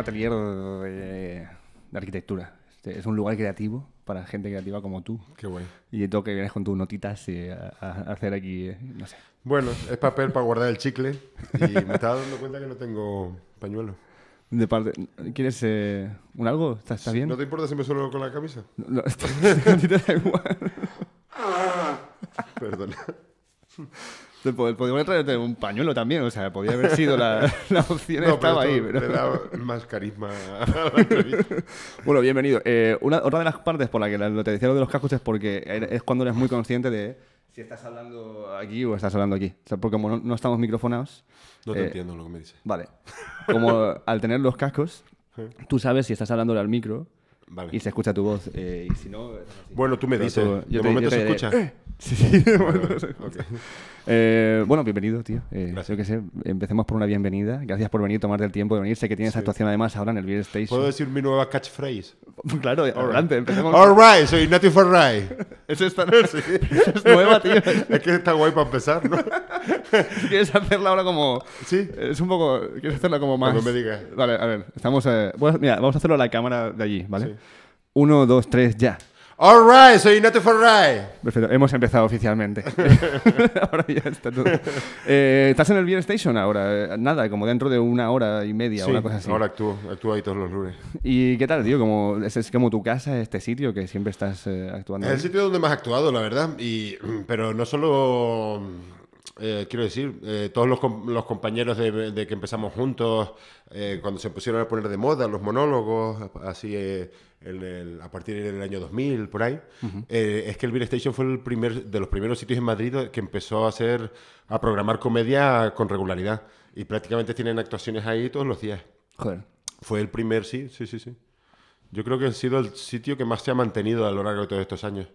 atelier de, arquitectura. Este, es un lugar creativo para gente creativa como tú. Qué guay. Y tú que vienes con tus notitas a, hacer aquí, eh, no sé. Bueno, es papel para guardar el chicle y me estaba dando cuenta que no tengo pañuelo. De parte, ¿Quieres eh, un algo? ¿Estás, bien? ¿No te importa si me suelo con la camisa? No, a ti te da igual. Perdona. Podríamos traerte un pañuelo también, o sea, podría haber sido la, opción, estaba ahí. Pero... Le da más carisma a la entrevista. Bueno, bienvenido. Eh, una, otra de las partes por la que lo te decía lo de los cascos es porque er, es cuando eres muy consciente de si estás hablando aquí o estás hablando aquí. O sea, porque como no, estamos microfonados. No te eh, entiendo lo que me dices. Vale. Como al tener los cascos, tú sabes si estás hablando al micro y se escucha tu voz. Eh, y si no. Bueno, tú me dices. yo momento se escucha. Sí, sí. bueno, eh, bueno, bienvenido, tío. Eh, yo que sé, empecemos por una bienvenida. Gracias por venir, tomarte el tiempo de venir. Sé que tienes actuación además ahora en el Beer Station. ¿Puedo decir mi nueva catchphrase? claro, All adelante, All right, soy Nati right. es esta, es nueva, tío. es que está guay para empezar, ¿no? ¿Quieres hacerla ahora como...? Sí. Es un poco... ¿Quieres hacerla como más...? Cuando me digas. Vale, a ver, estamos... Eh, mira, vamos a hacerlo a la cámara de allí, ¿vale? Sí. Uno, dos, tres, ya. All right, soy for right. Perfecto, hemos empezado oficialmente. ahora ya está todo. Eh, ¿Estás en el Beer Station ahora? Eh, nada, como dentro de una hora y media o una cosa así. ahora actúo, actúo ahí todos los lunes. ¿Y qué tal, tío? Como, es, como tu casa, este sitio que siempre estás eh, actuando? Es el sitio donde más he actuado, la verdad. Y, pero no solo eh, quiero decir, eh, todos los, compañeros de, que empezamos juntos, eh, cuando se pusieron a poner de moda los monólogos, así a partir del año 2000, por ahí, es que el Beer Station fue el primer, de los primeros sitios en Madrid que empezó a hacer, a programar comedia con regularidad. Y prácticamente tienen actuaciones ahí todos los días. Joder. Fue el primer, sí, sí, sí, sí. Yo creo que ha sido el sitio que más se ha mantenido a lo largo de todos estos años.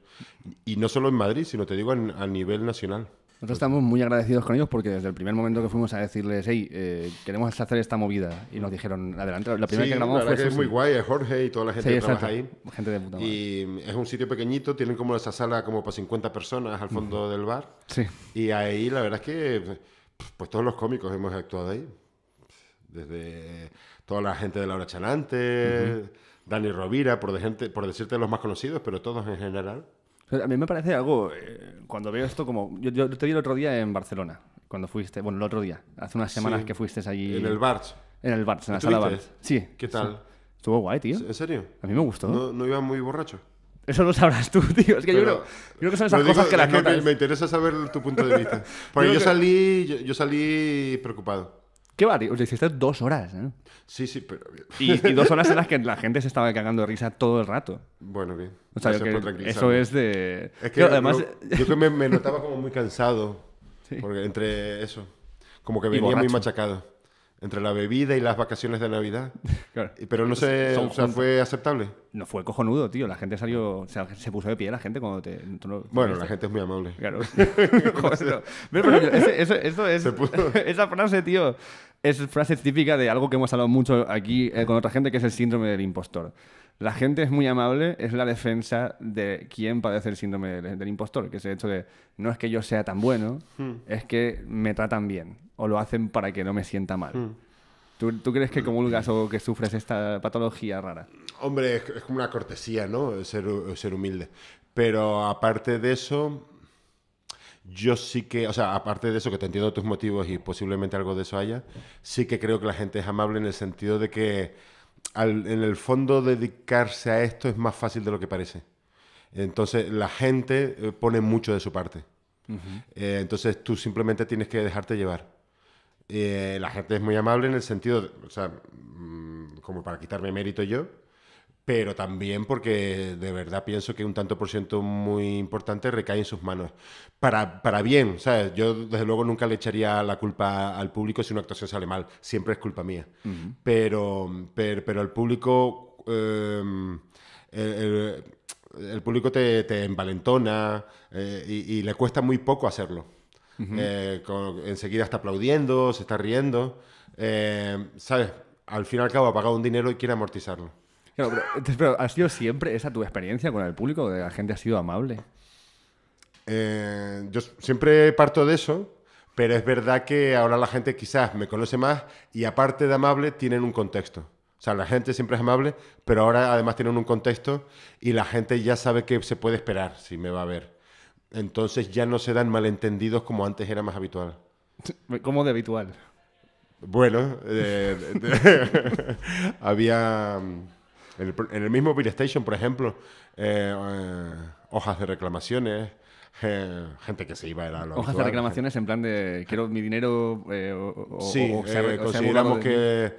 Y no solo en Madrid, sino te digo a nivel nacional. Nosotros estamos muy agradecidos con ellos porque desde el primer momento que fuimos a decirles, hey, eh, queremos hacer esta movida, y nos dijeron, adelante, la primera que grabamos la fue. Que es muy guay, es Jorge y toda la gente que trabaja ahí. Gente de puta Y es un sitio pequeñito, tienen como esa sala como para 50 personas al fondo del bar. Sí. Y ahí la verdad es que, pues todos los cómicos hemos actuado ahí. Desde toda la gente de Laura Chalante, Dani Rovira, por, de gente, por decirte los más conocidos, pero todos en general. A mí me parece algo, eh, cuando veo esto como... Yo, te vi el otro día en Barcelona, cuando fuiste, bueno, el otro día, hace unas semanas que fuiste allí. En el Barch. En el Barch, en la sala Barch. Sí. ¿Qué tal? Estuvo guay, tío. ¿En serio? A mí me gustó. No, iba muy borracho. Eso lo sabrás tú, tío. Es que yo creo, que son esas cosas que las notas. me interesa saber tu punto de vista. Porque yo, salí, yo salí preocupado. Qué barrio, os hiciste dos horas, ¿eh? Sí, sí, pero Y, dos horas en las que la gente se estaba cagando de risa todo el rato. Bueno, bien. O sea, eso es de... Es que además... yo que me, notaba como muy cansado, porque entre eso, como que venía muy machacado entre la bebida y las vacaciones de Navidad. Pero no sé, ¿fue aceptable? No fue cojonudo, tío. La gente salió, se puso de pie la gente cuando te... bueno, la gente es muy amable. Claro. es... Esa frase, tío es frase típica de algo que hemos hablado mucho aquí eh, con otra gente, que es el síndrome del impostor. La gente es muy amable, es la defensa de quien padece el síndrome del, impostor, que es el hecho de no es que yo sea tan bueno, hmm. es que me tratan bien o lo hacen para que no me sienta mal. Hmm. ¿Tú, crees que comulgas o que sufres esta patología rara? Hombre, es, como una cortesía, ¿no? Ser, ser humilde. Pero aparte de eso, yo sí que, o sea, aparte de eso, que te entiendo tus motivos y posiblemente algo de eso haya, sí que creo que la gente es amable en el sentido de que en el fondo dedicarse a esto es más fácil de lo que parece. Entonces la gente eh, pone mucho de su parte. Eh, entonces tú simplemente tienes que dejarte llevar. Eh, la gente es muy amable en el sentido, de, o sea, mm, como para quitarme mérito yo, pero también porque de verdad pienso que un tanto por ciento muy importante recae en sus manos. Para, para bien, ¿sabes? Yo desde luego nunca le echaría la culpa al público si una actuación sale mal, siempre es culpa mía. pero, pero, el público... Em, el, público te, envalentona eh, y, le cuesta muy poco hacerlo. Eh, enseguida está aplaudiendo, se está riendo. Eh, ¿Sabes? Al fin y al cabo ha pagado un dinero y quiere amortizarlo. Eh, pero, ¿ha sido siempre esa tu experiencia con el público? ¿De la gente ha sido amable? Eh, yo siempre parto de eso, pero es verdad que ahora la gente quizás me conoce más y aparte de amable tienen un contexto. O sea, la gente siempre es amable, pero ahora además tienen un contexto y la gente ya sabe que se puede esperar si me va a ver. Entonces ya no se dan malentendidos como antes era más habitual. ¿Cómo de habitual? Bueno, eh, había mm, en el, mismo Bill Station, por ejemplo, eh, eh, hojas de reclamaciones, gente que se iba a lo Hojas de reclamaciones en plan de quiero mi dinero eh, o, sí, consideramos que...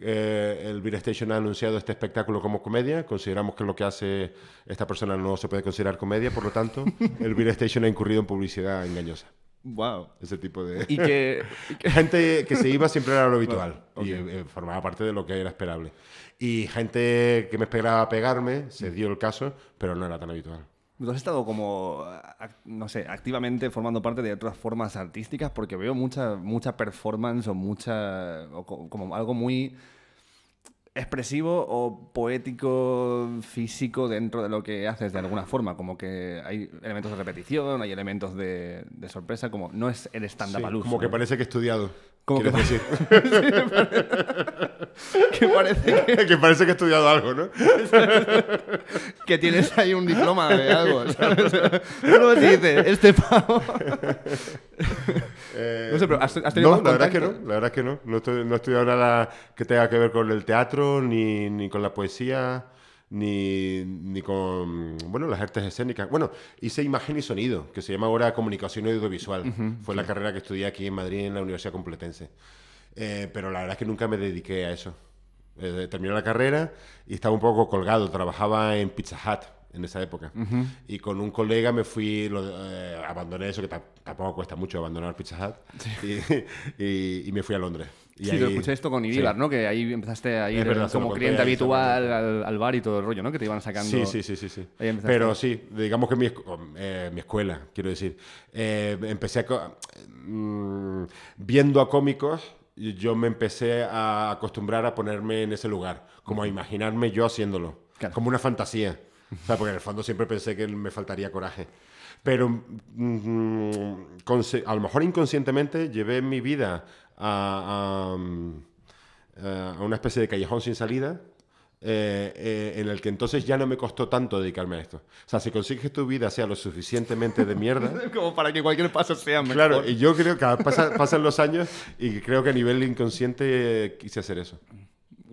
el Beer Station ha anunciado este espectáculo como comedia. Consideramos que lo que hace esta persona no se puede considerar comedia, por lo tanto, el Beer Station ha incurrido en publicidad engañosa. Wow. Ese tipo de. Y que. gente que se iba siempre era lo habitual. Y eh, formaba parte de lo que era esperable. Y gente que me esperaba pegarme, se dio el caso, pero no era tan habitual. ¿Tú has estado como, no sé, activamente formando parte de otras formas artísticas? Porque veo mucha, mucha performance o mucha. O como algo muy expresivo o poético físico dentro de lo que haces de alguna forma, como que hay elementos de repetición, hay elementos de, sorpresa, como no es el estándar Como que parece que he estudiado. Como que, que, parece que... parece que he estudiado algo, ¿no? que tienes ahí un diploma de algo, ¿sabes? Uno dice, este pavo eh, no sé, pero la verdad que no, la verdad que no. No he nada que tenga que ver con el teatro, ni, ni con la poesía, ni, ni, con bueno, las artes escénicas. Bueno, hice imagen y sonido, que se llama ahora comunicación audiovisual. Fue la carrera que estudié aquí en Madrid, en la Universidad Complutense. Eh, pero la verdad es que nunca me dediqué a eso. terminó eh, terminé la carrera y estaba un poco colgado. Trabajaba en Pizza Hut en esa época. Y con un colega me fui, eh, abandoné eso, que tampoco cuesta mucho abandonar Pizza Hut, y, me fui a Londres. Y sí, lo escuché esto con Ibilar, ¿no? Que ahí empezaste a ir como cliente habitual al, bar y todo el rollo, ¿no? Que te iban sacando. Sí, sí, sí, sí. Pero sí, digamos que mi, oh, eh, mi escuela, quiero decir. Eh, empecé mm, viendo a cómicos yo me empecé a acostumbrar a ponerme en ese lugar, como a imaginarme yo haciéndolo, como una fantasía. O sea, porque en el fondo siempre pensé que me faltaría coraje. Pero mm, a lo mejor inconscientemente llevé mi vida a, mm, eh, una especie de callejón sin salida. Eh, eh, en el que entonces ya no me costó tanto dedicarme a esto. O sea, si consigues que tu vida sea lo suficientemente de mierda. Como para que cualquier paso sea mejor. Claro, y yo creo que pasan los años y creo que a nivel inconsciente quise hacer eso.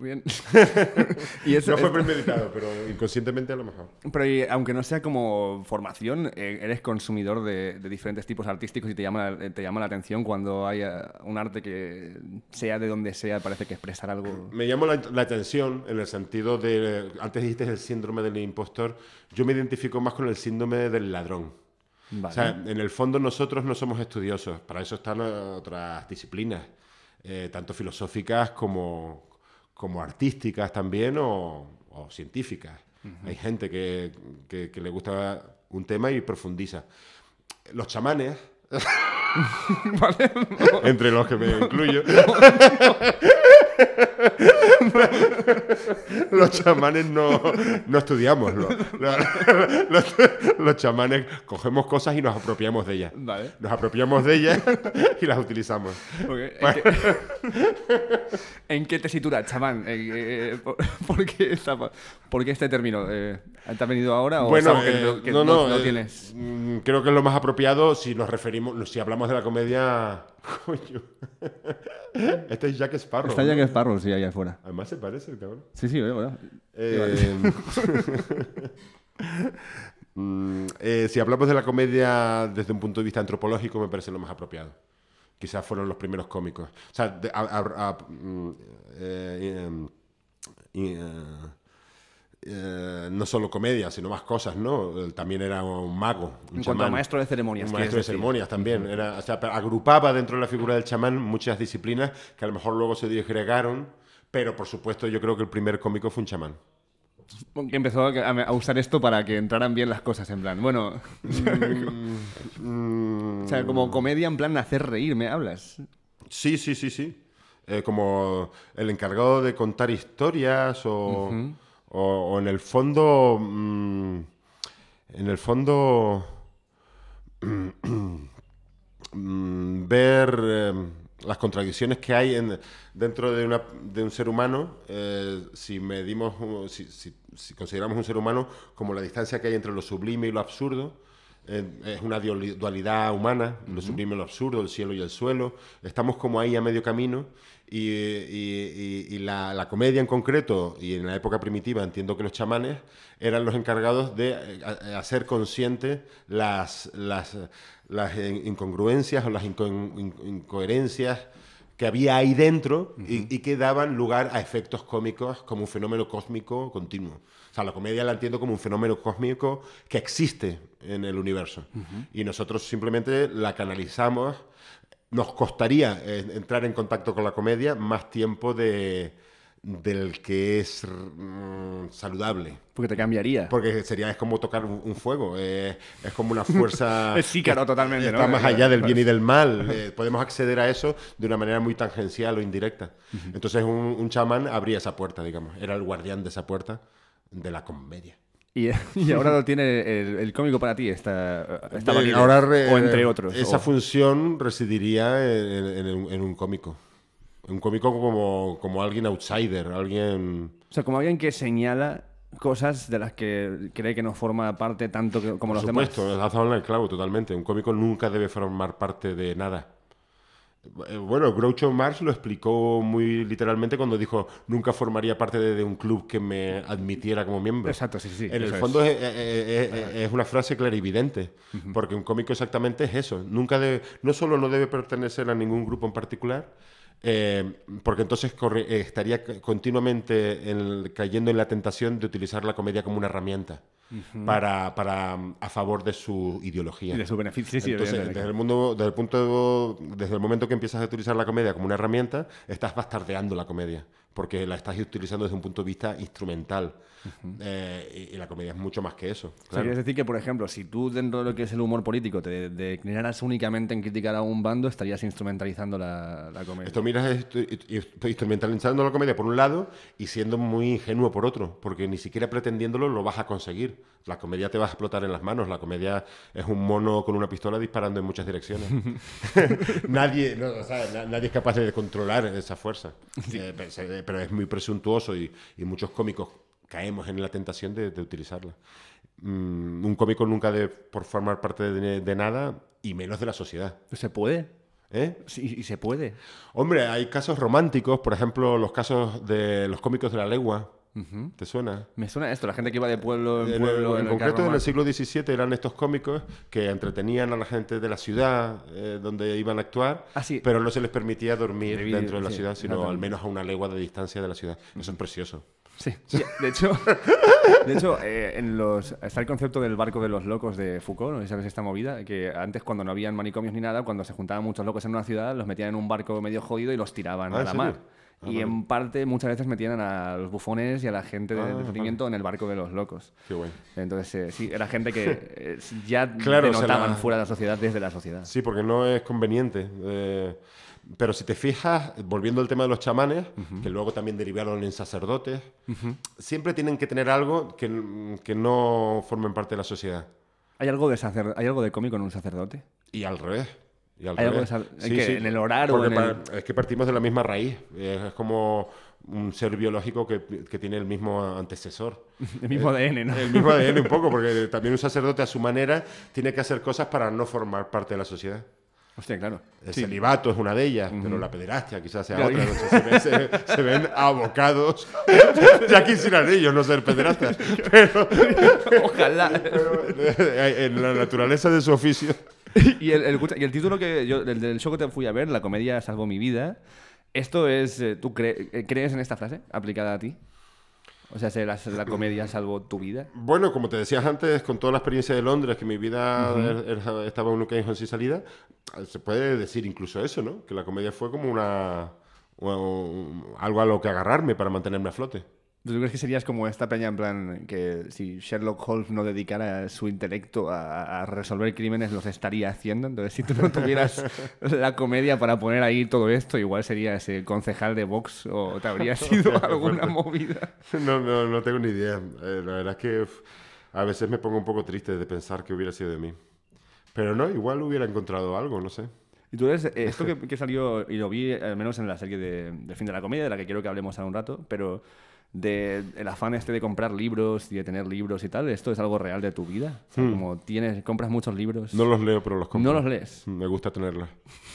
no fue premeditado, pero inconscientemente a lo mejor. Pero aunque no sea como formación, eh, eres consumidor de, diferentes tipos artísticos y te llama, eh, te llama la atención cuando hay un arte que sea de donde sea, parece que expresar algo. Me llama la, atención en el sentido de, antes dijiste el síndrome del impostor, yo me identifico más con el síndrome del ladrón. O sea, en el fondo nosotros no somos estudiosos, para eso están otras disciplinas. Eh, tanto filosóficas como, como artísticas también o, científicas. Hay gente que, le gusta un tema y profundiza. Los chamanes. Entre los que me incluyo los chamanes no, estudiamos. Los, chamanes cogemos cosas y nos apropiamos de ellas. Nos apropiamos de ellas y las utilizamos. Pues- ¿En, qué, tesitura, chamán? Eh, eh, por, qué este término? Eh, ¿Te ha venido ahora o bueno, no, tienes? Creo que es lo más apropiado si nos referimos, si hablamos de la comedia Coño. Este es Jack Sparrow. Está Jack Sparrow, sí, ahí afuera. Además se parece el cabrón. Sí, sí, bueno. Eh, mm, eh, si hablamos de la comedia desde un punto de vista antropológico, me parece lo más apropiado. Quizás fueron los primeros cómicos. O sea, a, mm, eh, em, eh eh, no solo comedia, sino más cosas, ¿no? También era un mago. Un en chamán, maestro de ceremonias. maestro de ceremonias también. Era, o agrupaba dentro de la figura del chamán muchas disciplinas que a lo mejor luego se disgregaron, pero por supuesto yo creo que el primer cómico fue un chamán empezó a, usar esto para que entraran bien las cosas, en plan, bueno... Mm, o sea, como mm. comedia, en plan, hacer reírme, hablas? Sí, sí, sí, sí. Eh, como el encargado de contar historias o... O, en el fondo... Mm, en el fondo... Mm, mm, ver em, las contradicciones que hay dentro de, una, de, un ser humano, eh, si medimos, si, consideramos un ser humano como la distancia que hay entre lo sublime y lo absurdo, eh, es una dualidad humana, lo sublime y lo absurdo, el cielo y el suelo. Estamos como ahí a medio camino y, la, comedia en concreto, y en la época primitiva entiendo que los chamanes eran los encargados de eh, eh, hacer conscientes las, las, incongruencias o las incoherencias que había ahí dentro y, que daban lugar a efectos cómicos como un fenómeno cósmico continuo. O sea, la comedia la entiendo como un fenómeno cósmico que existe en el universo. Y nosotros simplemente la canalizamos nos costaría eh, entrar en contacto con la comedia más tiempo del que es mm, saludable. Porque te cambiaría. Porque sería, es como tocar un fuego, eh, es como una fuerza... sí claro totalmente, está más allá del bien y del mal. Eh, podemos acceder a eso de una manera muy tangencial o indirecta. Entonces un, un chamán abría esa puerta, digamos, era el guardián de esa puerta de la comedia. Y, ahora lo tiene el, cómico para ti, esta, esta o entre otros. Esa función residiría en, en, un cómico. Un cómico como, como alguien outsider, alguien... O sea, como alguien que señala cosas de las que cree que no forma parte tanto como los demás. Por supuesto, has dado en clavo totalmente. Un cómico nunca debe formar parte de nada. Eh, bueno, Groucho Marx lo explicó muy literalmente cuando dijo nunca formaría parte de, un club que me admitiera como miembro. Exacto, sí, sí. En el fondo eh, eh, es. una frase clarividente, y porque un cómico exactamente es eso. Nunca no solo no debe pertenecer a ningún grupo en particular, porque entonces estaría continuamente cayendo en la tentación de utilizar la comedia como una herramienta para, para, a favor de su ideología. Y de su beneficio. Entonces, el, mundo, punto, desde el momento que empiezas a utilizar la comedia como una herramienta, estás bastardeando la comedia, porque la estás utilizando desde un punto de vista instrumental. Eh, y, la comedia es mucho más que eso. Claro. es decir que, por ejemplo, si tú dentro de lo que es el humor político te declinaras únicamente en criticar a un bando, estarías instrumentalizando la, comedia. Esto miras, estoy, instrumentalizando la comedia por un lado y siendo muy ingenuo por otro, porque ni siquiera pretendiéndolo lo vas a conseguir. La comedia te va a explotar en las manos, la comedia es un mono con una pistola disparando en muchas direcciones. nadie, nadie es capaz de controlar esa fuerza, eh, eh, pero, es muy presuntuoso y muchos cómicos caemos en la tentación de, utilizarla. Mm, un cómico nunca debe por formar parte de, nada y menos de la sociedad. ¿Se puede? ¿Eh? Sí, y se puede. Hombre, hay casos románticos, por ejemplo, los casos de los cómicos de la legua. ¿Te suena? Me suena esto, la gente que iba de pueblo en pueblo. En, concreto, en el siglo XVII eran estos cómicos que entretenían a la gente de la ciudad eh, donde iban a actuar, ah, pero no se les permitía dormir dentro de la ciudad, sino al menos a una legua de distancia de la ciudad. son preciosos Eso precioso. Sí, de hecho, de hecho eh, en los, está el concepto del barco de los locos de Foucault, ¿no? ¿sabes esta movida? Que antes cuando no habían manicomios ni nada, cuando se juntaban muchos locos en una ciudad, los metían en un barco medio jodido y los tiraban ah, a la mar. Ah, y en parte muchas veces metían a los bufones y a la gente de ah, en el barco de los locos. Qué bueno. Entonces, eh, sí, era gente que eh, ya claro, denotaban fuera de la sociedad desde la sociedad. Sí, porque no es conveniente. Pero si te fijas, volviendo al tema de los chamanes, que luego también derivaron en sacerdotes, siempre tienen que tener algo que, no formen parte de la sociedad. ¿Hay algo de, ¿Hay algo de cómico en un sacerdote? Y al revés. En el horario. Es que partimos de la misma raíz. Es como un ser biológico que, tiene el mismo antecesor. El mismo eh, ADN, ¿no? El mismo ADN un poco, porque también un sacerdote a su manera tiene que hacer cosas para no formar parte de la sociedad. Hostia, claro. El celibato es una de ellas, pero la pederastia quizás sea otra. se, ven, abocados. ya quisieran ellos no ser pederastas. Pero, Ojalá. Eh, en la naturaleza de su oficio. y, el, y el título que yo, el del show que te fui a ver, la comedia salvó mi vida. ¿Esto es. Eh, ¿Tú eh, crees en esta frase aplicada a ti? O sea, la comedia salvó tu vida? Bueno, como te decías antes, con toda la experiencia de Londres, que mi vida er, er, estaba en un no sin salida, se puede decir incluso eso, ¿no? Que la comedia fue como una... algo a lo que agarrarme para mantenerme a flote. ¿Tú crees que serías como esta peña en plan que si Sherlock Holmes no dedicara su intelecto a, resolver crímenes los estaría haciendo? Entonces, si tú no tuvieras la comedia para poner ahí todo esto, igual serías el concejal de Vox o te habría sido alguna movida. No, no, no tengo ni idea. Eh, la verdad es que a veces me pongo un poco triste de pensar que hubiera sido de mí. Pero no, igual hubiera encontrado algo, no sé. Y tú eres, eh, esto que, salió, y lo vi al menos en la serie de, Fin de la Comedia, de la que quiero que hablemos a un rato, pero del afán este de comprar libros y de tener libros y tal, ¿esto es algo real de tu vida? Hmm. Como tienes, compras muchos libros. No los leo, pero los compro. No los lees. Hmm, me gusta tenerlos.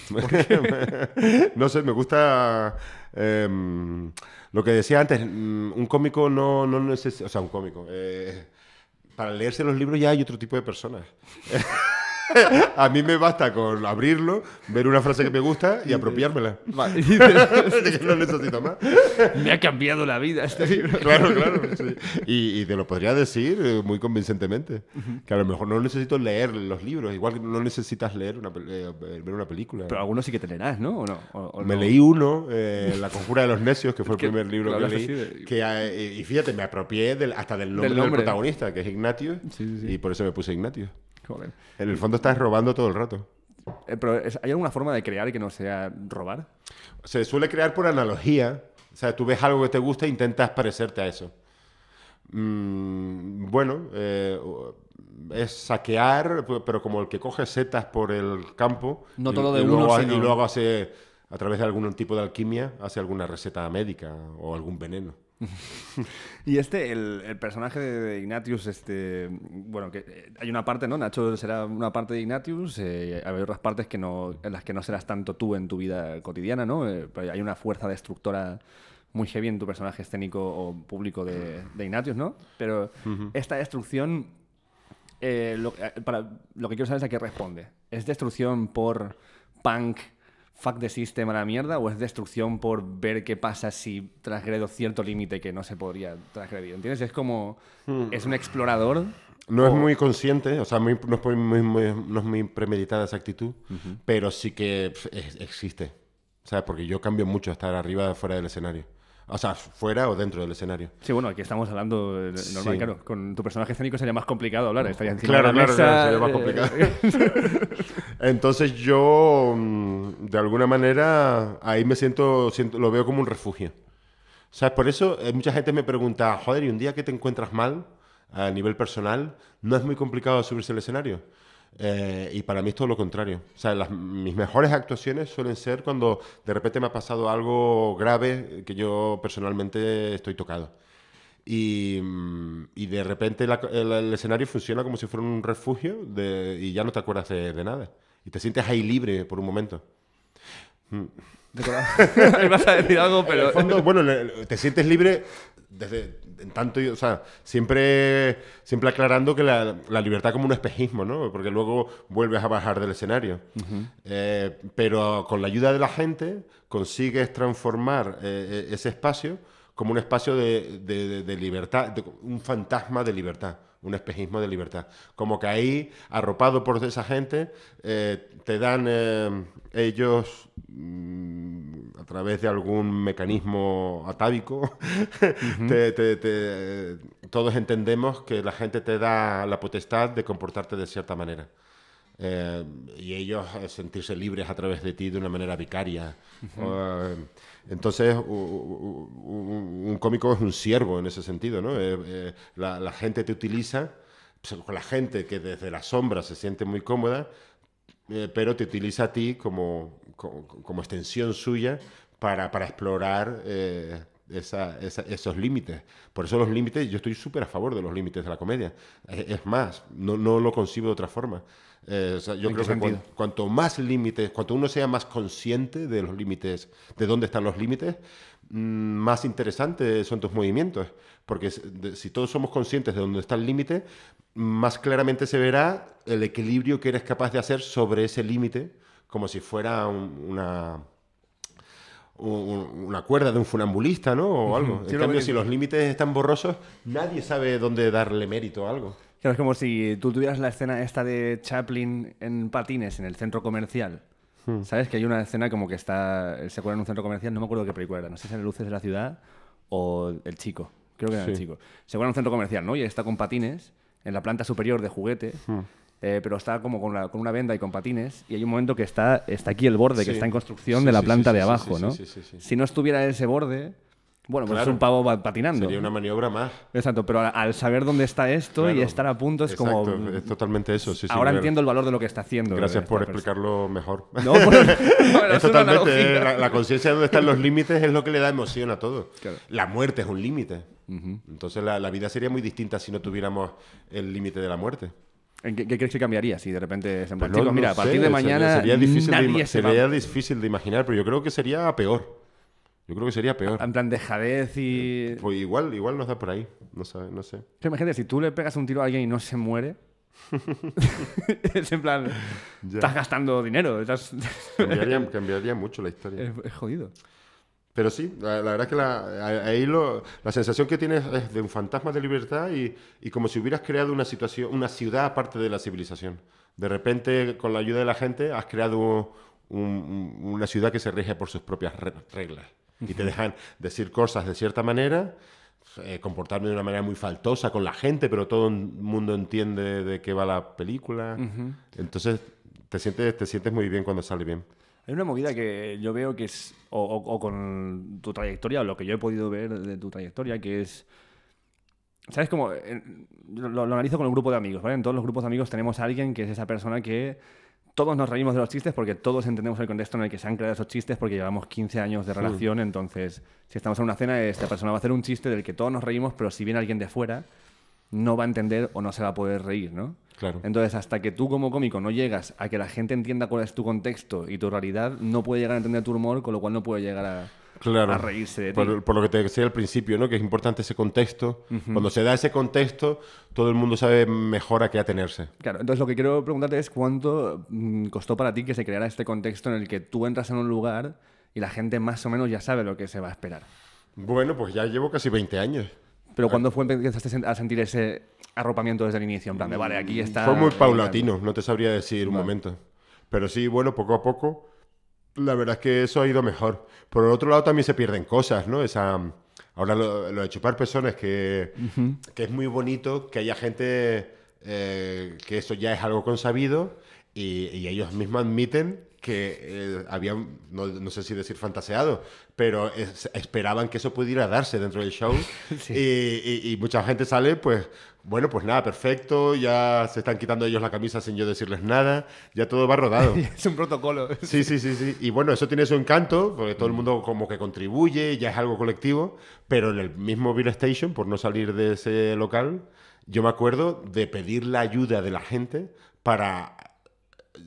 no sé, me gusta em, lo que decía antes, mm, un cómico no, no necesita, o sea, un cómico. Eh, para leerse los libros ya hay otro tipo de personas. a mí me basta con abrirlo, ver una frase que me gusta y apropiármela. no necesito más. Me ha cambiado la vida este libro. Claro, claro. Y, te lo podría decir eh, muy convincentemente. Que a lo mejor no necesito leer los libros, igual que no necesitas leer una, eh, ver una película. Pero algunos sí que te leerás, ¿no? ¿O no? o no me leí uno, eh, La Conjura de los Necios, que fue el primer libro que leí. Ah, y fíjate, me apropié del, hasta del nombre, del protagonista, que es Ignatius, y por eso me puse Ignatius. En el fondo estás robando todo el rato. Eh, pero ¿Hay alguna forma de crear que no sea robar? Se suele crear por analogía. O sea, tú ves algo que te gusta e intentas parecerte a eso. Mm, bueno, eh, es saquear, pero como el que coge setas por el campo. No todo y, de uno, Y luego hace, a través de algún tipo de alquimia, hace alguna receta médica o algún veneno. y este, el, personaje de Ignatius, este, bueno, que eh, hay una parte, ¿no? Nacho será una parte de Ignatius, eh, hay otras partes que no, en las que no serás tanto tú en tu vida cotidiana, ¿no? Eh, pues hay una fuerza destructora muy heavy en tu personaje escénico o público de, Ignatius, ¿no? Pero esta destrucción, eh, para, lo que quiero saber es a qué responde. ¿Es destrucción por punk fuck de sistema a la mierda o es destrucción por ver qué pasa si transgredo cierto límite que no se podría transgredir. ¿Entiendes? Es como. Hmm. Es un explorador. No es muy consciente, o sea, no, es muy, premeditada esa actitud, pero sí que existe existe. ¿Sabes? Porque yo cambio mucho estar arriba fuera del escenario. O sea, fuera o dentro del escenario. Sí, bueno, aquí estamos hablando eh, normal, claro. Con tu personaje escénico sería más complicado hablar, estaría encima de la claro, mesa. Claro, sería más eh, complicado. Entonces yo, mm, de alguna manera, ahí me siento, lo veo como un refugio. O sea, por eso eh, mucha gente me pregunta, joder, ¿y un día que te encuentras mal a nivel personal, no es muy complicado subirse al escenario? Eh, y para mí es todo lo contrario. sea, mis mejores actuaciones suelen ser cuando de repente me ha pasado algo grave que yo personalmente estoy tocado. Y, mm, de repente el, escenario funciona como si fuera un refugio y ya no te acuerdas de, nada. Y te sientes ahí libre por un momento. Me mm. vas a decir algo, pero... Fondo, bueno, te sientes libre desde en tanto, siempre, siempre aclarando que la, la, libertad como un espejismo, ¿no? Porque luego vuelves a bajar del escenario. Eh, pero con la ayuda de la gente consigues transformar eh, eh, ese espacio como un espacio de, libertad, un fantasma de libertad, un espejismo de libertad. Como que ahí, arropado por esa gente, eh, te dan eh, ellos, mm, a través de algún mecanismo atávico, todos entendemos que la gente te da la potestad de comportarte de cierta manera. Eh, y ellos sentirse libres a través de ti de una manera vicaria. Entonces, un, cómico es un siervo en ese sentido, ¿no? Eh, eh, la, gente te utiliza, pues, la gente que desde la sombra se siente muy cómoda, eh, pero te utiliza a ti como, extensión suya para, explorar esos límites. Por eso los límites, yo estoy súper a favor de los límites de la comedia. Es, más, no, lo concibo de otra forma. Eh, yo creo que cuanto más límites, cuanto uno sea más consciente de los límites, de dónde están los límites, mm, más interesantes son tus movimientos. Porque si todos somos conscientes de dónde está el límite, más claramente se verá el equilibrio que eres capaz de hacer sobre ese límite, como si fuera una, una cuerda de un funambulista, ¿no? O algo. en cambio, si los límites están borrosos, nadie sabe dónde darle mérito a algo es como si tú tuvieras la escena esta de Chaplin en patines en el centro comercial. Hmm. ¿Sabes? Que hay una escena como que está. Se cuela en un centro comercial, no me acuerdo qué película era, no sé si era Luces de la Ciudad o El Chico. Creo que era El Chico. Se cuela en un centro comercial, ¿no? Y está con patines en la planta superior de juguete. Hmm. Eh, pero está como con, una venda y con patines, y hay un momento que está, está aquí el borde, que está en construcción de la planta de abajo, ¿no? Si no estuviera ese borde, bueno, pues es un pavo patinando. Sería una maniobra más. Exacto, pero al saber dónde está esto y estar a punto es como. Es totalmente eso. ahora entiendo el valor de lo que está haciendo. Gracias por explicarlo mejor. No, es, totalmente. La, conciencia de dónde están los límites es lo que le da emoción a todo. La muerte es un límite. Entonces la, vida sería muy distinta si no tuviéramos el límite de la muerte. ¿Qué, ¿Qué, crees que cambiaría si de repente se pues mira, a partir de mañana sería, difícil de imaginar, pero yo creo que sería peor. Yo creo que sería peor. En plan jadez y. Eh, pues igual, igual nos da por ahí. No, no sé. imagínate, si tú le pegas un tiro a alguien y no se muere. es en plan. Estás gastando dinero. cambiaría, mucho la historia. Es, jodido. Pero sí, la, verdad es que ahí la sensación que tienes es de un fantasma de libertad y, como si hubieras creado una situación, una ciudad aparte de la civilización. De repente, con la ayuda de la gente, has creado una ciudad que se rige por sus propias reglas y te dejan decir cosas de cierta manera, eh, comportarme de una manera muy faltosa con la gente, pero todo el mundo entiende de qué va la película. Entonces te sientes, te sientes muy bien cuando sale bien. Hay una movida que yo veo que es, o, con tu trayectoria, o lo que yo he podido ver de tu trayectoria, que es... ¿Sabes cómo? Lo, analizo con un grupo de amigos, ¿vale? En todos los grupos de amigos tenemos a alguien que es esa persona que todos nos reímos de los chistes porque todos entendemos el contexto en el que se han creado esos chistes porque llevamos 15 años de relación, entonces si estamos en una cena, esta persona va a hacer un chiste del que todos nos reímos, pero si viene alguien de fuera, no va a entender o no se va a poder reír, ¿no? Claro. Entonces, hasta que tú como cómico no llegas a que la gente entienda cuál es tu contexto y tu realidad, no puede llegar a entender tu humor, con lo cual no puede llegar a claro, reírse Por, lo que te decía al principio, ¿no? Que es importante ese contexto. Cuando se da ese contexto, todo el mundo sabe mejor a qué atenerse. Claro, entonces lo que quiero preguntarte es cuánto mm, costó para ti que se creara este contexto en el que tú entras en un lugar y la gente más o menos ya sabe lo que se va a esperar. Bueno, pues ya llevo casi 20 años. Pero ¿cuándo fue que empezaste a sentir ese arropamiento desde el inicio? En plan vale, aquí está... Fue muy paulatino, no te sabría decir un momento. Pero sí, bueno, poco a poco la verdad es que eso ha ido mejor. Por el otro lado también se pierden cosas, ¿no? Esa, ahora lo, lo de chupar personas, que, es muy bonito que haya gente eh, que eso ya es algo consabido y, ellos mismos admiten que eh, habían, no, sé si decir fantaseado, pero esperaban que eso pudiera darse dentro del show. y, mucha gente sale pues bueno, pues nada, perfecto. Ya se están quitando ellos la camisa sin yo decirles nada. Ya todo va rodado. es un protocolo. Sí, sí, sí, sí. Y bueno, eso tiene su encanto, porque todo el mundo como que contribuye, ya es algo colectivo. Pero en el mismo Bill Station, por no salir de ese local, yo me acuerdo de pedir la ayuda de la gente para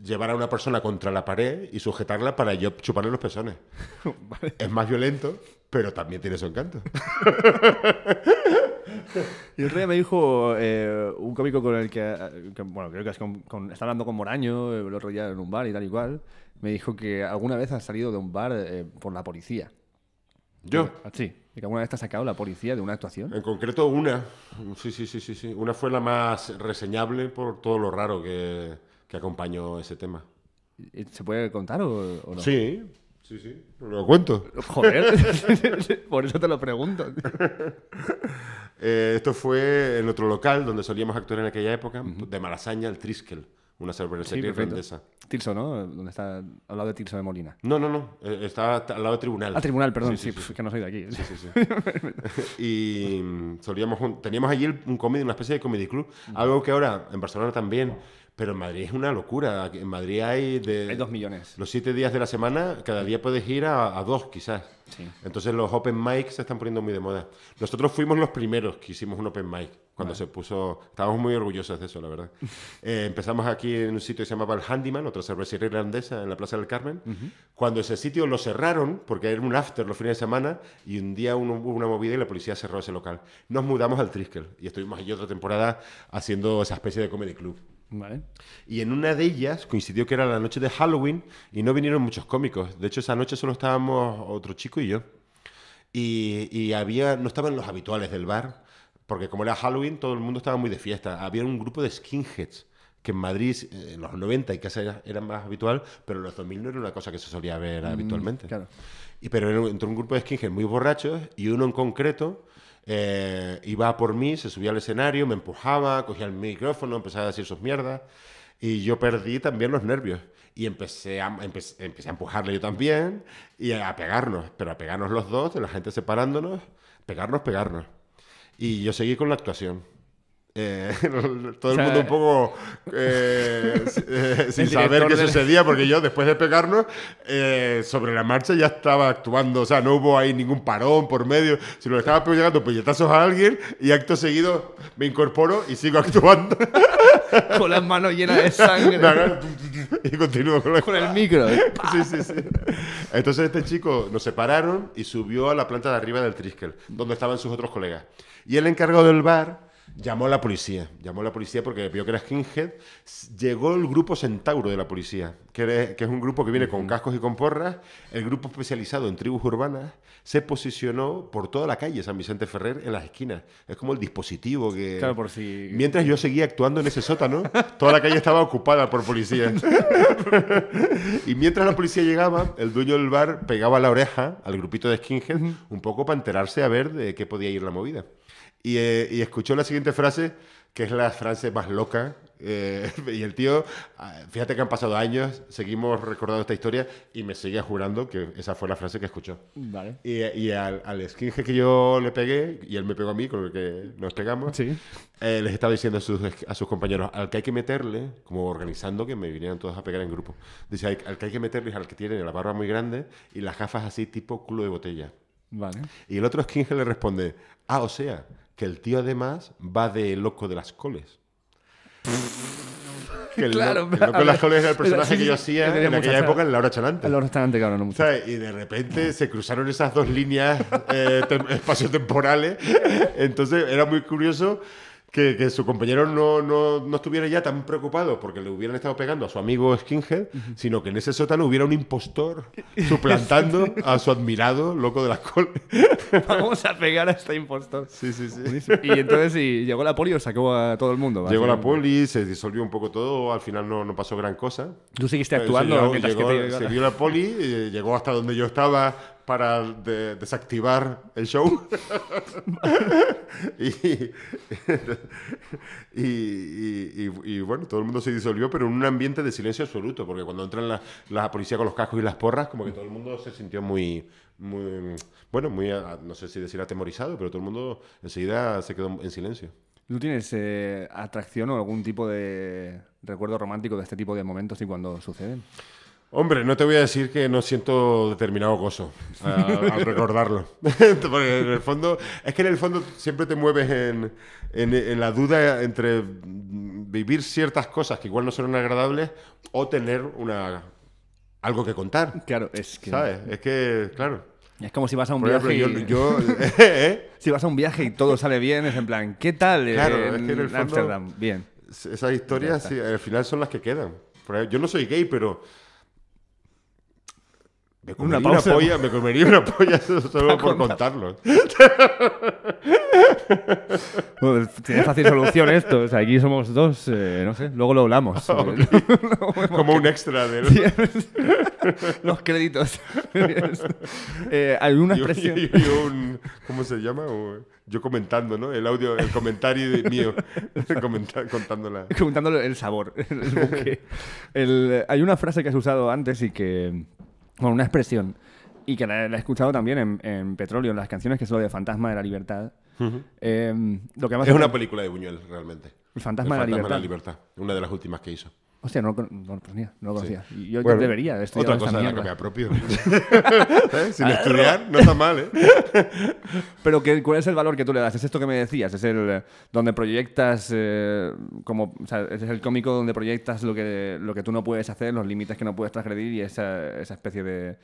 llevar a una persona contra la pared y sujetarla para yo chuparle los pezones. Es más violento, pero también tiene su encanto. y el rey me dijo eh, un cómico con el que, eh, bueno, creo que es con, está hablando con Moraño el otro día en un bar y tal y cual, me dijo que alguna vez ha salido de un bar eh, por la policía. ¿Yo? Ah, sí, que alguna vez te ha sacado la policía de una actuación. En concreto una, sí, sí, sí, sí, sí. Una fue la más reseñable por todo lo raro que, acompañó ese tema. ¿Se puede contar o no? Sí, Sí, sí, lo cuento. Joder, por eso te lo pregunto. Eh, esto fue en otro local donde solíamos actuar en aquella época, de Malasaña, el Triskel, una cervecería sí, irlandesa. Tirso, ¿no? Donde está al lado de Tirso de Molina. No, no, no. Eh, está al lado de Tribunal. Ah, Tribunal, perdón. Sí, pues que no soy de aquí. y mm, solíamos, teníamos allí un comedy, una especie de comedy club. Algo que ahora en Barcelona también pero en Madrid es una locura. En Madrid hay de... Hay dos millones. Los siete días de la semana, cada día puedes ir a, dos quizás. Entonces los open mic se están poniendo muy de moda. Nosotros fuimos los primeros que hicimos un open mic. Cuando se puso... Estábamos muy orgullosos de eso, la verdad. Eh, empezamos aquí en un sitio que se llamaba El Handyman, otra cervecería irlandesa en la Plaza del Carmen. Cuando ese sitio lo cerraron, porque era un after los fines de semana, y un día hubo una movida y la policía cerró ese local. Nos mudamos al Triskel y estuvimos allí otra temporada haciendo esa especie de comedy club. Y en una de ellas coincidió que era la noche de Halloween y no vinieron muchos cómicos. De hecho, esa noche solo estábamos otro chico y yo. Y, había, no estaban los habituales del bar, porque como era Halloween, todo el mundo estaba muy de fiesta. Había un grupo de skinheads que en Madrid eh, en los 90 y casi era, más habitual, pero en los 2000 no era una cosa que se solía ver mm, habitualmente. Y, pero entró un grupo de skinheads muy borrachos y uno en concreto eh, iba por mí, se subía al escenario, me empujaba, cogía el micrófono, empezaba a decir sus mierdas. Y yo perdí también los nervios. Y empecé a, empecé, empecé a empujarle yo también y a pegarnos, pero a pegarnos los dos, de la gente separándonos, pegarnos, pegarnos. Y yo seguí con la actuación. Eh, todo el mundo un poco eh, eh, sin saber qué sucedía, porque yo después de pegarnos, sobre la marcha ya estaba actuando, o sea, no hubo ahí ningún parón por medio, sino le estaba pegando puñetazos a alguien y acto seguido me incorporo y sigo actuando. con las manos llenas de sangre. y continúo con, el micro. Entonces este chico nos separaron y subió a la planta de arriba del Triskel, donde estaban sus otros colegas. Y el encargado del bar Llamó a la policía, llamó a la policía porque vio que era skinhead. Llegó el grupo Centauro de la policía, que, es un grupo que viene con cascos y con porras. El grupo especializado en tribus urbanas se posicionó por toda la calle San Vicente Ferrer en las esquinas. Es como el dispositivo que... por Mientras yo seguía actuando en ese sótano, toda la calle estaba ocupada por policías. y mientras la policía llegaba, el dueño del bar pegaba la oreja al grupito de skinhead un poco para enterarse a ver de qué podía ir la movida. Eh, y, escuchó la siguiente frase, que es la frase más loca. Eh, y el tío, ah, fíjate que han pasado años, seguimos recordando esta historia y me seguía jurando que esa fue la frase que escuchó. Vale. Y, al, al que yo le pegué, y él me pegó a mí, con el que nos pegamos, sí. Eh, les estaba diciendo a sus, compañeros, al que hay que meterle, como organizando que me vinieran todos a pegar en grupo, dice, al, que hay que meterle es al que tiene la barba muy grande y las gafas así tipo culo de botella. Vale. Y el otro skinhead le responde, ah, o sea, que el tío además va de loco de las coles. claro, el loco de las coles era el personaje que yo hacía en aquella época en Laura Chalante. En Laura Chalante, cabrón, no mucho. ¿Sabes? Y de repente se cruzaron esas dos líneas eh, temporales Entonces era muy curioso que, que, su compañero no, no, no, estuviera ya tan preocupado porque le hubieran estado pegando a su amigo Skinhead, sino que en ese sótano hubiera un impostor suplantando a su admirado loco de la col. Vamos a pegar a este impostor. Sí, sí, sí. Y entonces y llegó la poli o sacó a todo el mundo. Llegó la poli, se disolvió un poco todo, al final no, no pasó gran cosa. Tú seguiste eh, actuando. llegó, Se vio la poli, eh, llegó hasta donde yo estaba, para desactivar el show. y, bueno, todo el mundo se disolvió, pero en un ambiente de silencio absoluto, porque cuando entran la, policía con los cascos y las porras, como que todo el mundo se sintió muy, muy bueno, muy, ah, no sé si decir atemorizado, pero todo el mundo enseguida se quedó en silencio. ¿Tú tienes eh, atracción o algún tipo de recuerdo romántico de este tipo de momentos y cuando suceden? Hombre, no te voy a decir que no siento determinado gozo ah, al recordarlo. Porque en el fondo, es que en el fondo siempre te mueves en, la duda entre vivir ciertas cosas que igual no son agradables o tener una algo que contar. Claro, es que. ¿Sabes? Es que, claro. Es como si vas a un viaje. y... ¿eh? Si vas a un viaje y todo sale bien, es en plan, ¿qué tal? Claro, en, Bien. Esas historias al final son las que quedan. Yo no soy gay, pero me comería una, pausa. polla, me comería una polla solo por contarlo. tiene fácil solución esto. aquí somos dos, eh, no sé, luego lo hablamos. Eh, Como un extra de los, créditos. hay eh, una expresión. ¿Cómo se llama? yo comentando, ¿no? El audio, el comentario mío, comentando contándola. Contándole el sabor. hay una frase que has usado antes y que con una expresión, y que la, he escuchado también en, Petróleo, en las canciones que son de Fantasma de la Libertad. Em, lo que es una película de Buñuel, realmente. El Fantasma, de, la Libertad. Una de las últimas que hizo. Hostia, no, no, pues, no lo conocía. Yo, yo, debería estudiar Otra cosa de la que me apropio. ¿Eh? Sin estudiar, no está mal, ¿eh? Pero que, ¿cuál es el valor que tú le das? ¿Es esto que me decías? ¿Es el donde proyectas eh, como... ¿es el cómico donde proyectas lo que, lo que tú no puedes hacer, los límites que no puedes transgredir y esa, especie de...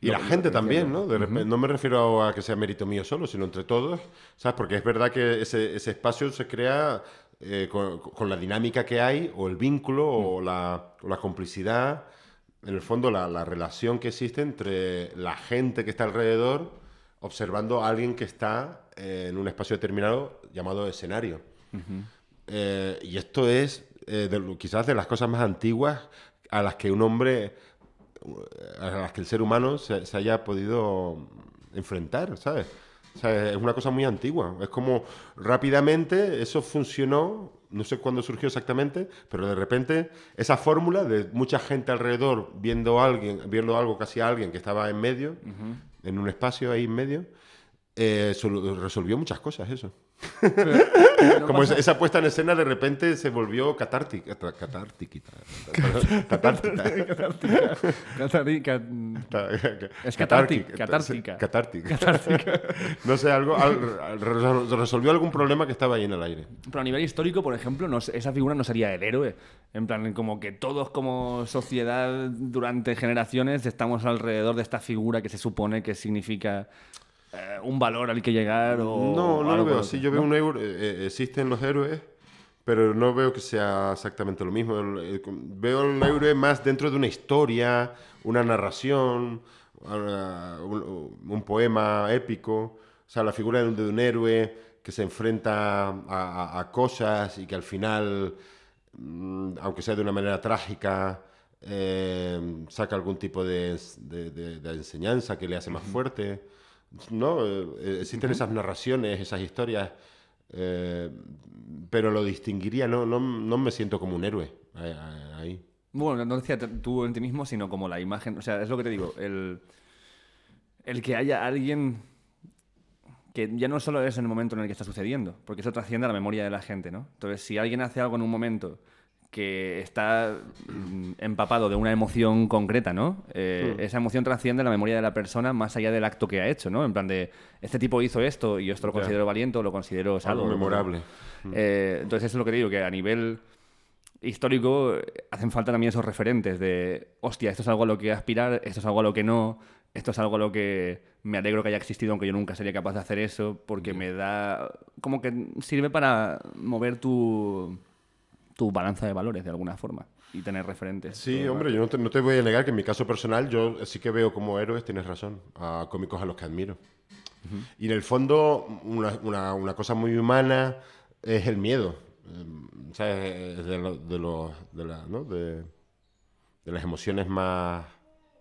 Y la gente también, ¿no? No me refiero a que sea mérito mío solo, sino entre todos, ¿sabes? Porque es verdad que ese, ese espacio se crea eh, con, la dinámica que hay, o el vínculo, o mm. la, complicidad, en el fondo la, relación que existe entre la gente que está alrededor observando a alguien que está eh, en un espacio determinado llamado escenario. Eh, y esto es quizás de las cosas más antiguas a las que un hombre, a las que el ser humano se haya podido enfrentar, ¿sabes? es una cosa muy antigua. Es como rápidamente eso funcionó, no sé cuándo surgió exactamente, pero de repente esa fórmula de mucha gente alrededor viendo alguien, viendo algo casi a alguien que estaba en medio, en un espacio ahí en medio, eh, resolvió muchas cosas eso. Como esa, puesta en escena de repente se volvió catártica. Catártica. Catártica. Es catártica. Catártica. No sé, algo. resolvió algún problema que estaba ahí en el aire. Pero a nivel histórico, por ejemplo, esa figura no sería el héroe. En plan, como que todos como sociedad durante generaciones estamos alrededor de esta figura que se supone que significa eh, un valor al que llegar No, no lo veo así. Yo veo un euro, eh, eh, existen los héroes, pero no veo que sea exactamente lo mismo. Veo un héroe más dentro de una historia, una narración, un, poema épico. O sea, la figura de un, héroe que se enfrenta a, cosas y que al final, mm, aunque sea de una manera trágica, saca algún tipo de, enseñanza que le hace más fuerte. ¿no? Eh, eh existen esas narraciones, esas historias, eh, pero lo distinguiría, no, no, no, me siento como un héroe eh, ahí. Bueno, no decía tú en ti mismo, sino como la imagen, o sea, es lo que te digo, el, el que haya alguien que ya no solo es en el momento en el que está sucediendo, porque eso trasciende a la memoria de la gente, ¿no? Entonces, si alguien hace algo en un momento que está mm, empapado de una emoción concreta, ¿no? Eh, hmm. Esa emoción trasciende la memoria de la persona más allá del acto que ha hecho, ¿no? En plan de, este tipo hizo esto y yo esto lo considero valiente o lo considero salvo. Algo memorable. Hmm. Hmm. Eh, entonces, eso es lo que digo, que a nivel histórico eh, hacen falta también esos referentes de, hostia, esto es algo a lo que aspirar, esto es algo a lo que no, esto es algo a lo que me alegro que haya existido, aunque yo nunca sería capaz de hacer eso, porque me da, como que sirve para mover tu tu balanza de valores de alguna forma y tener referentes. Sí, hombre, yo no te, no voy a negar que en mi caso personal yo sí que veo como héroes, tienes razón, a cómicos a los que admiro. Y en el fondo, una, cosa muy humana es el miedo, em, ¿sabes? De, lo, de, las emociones más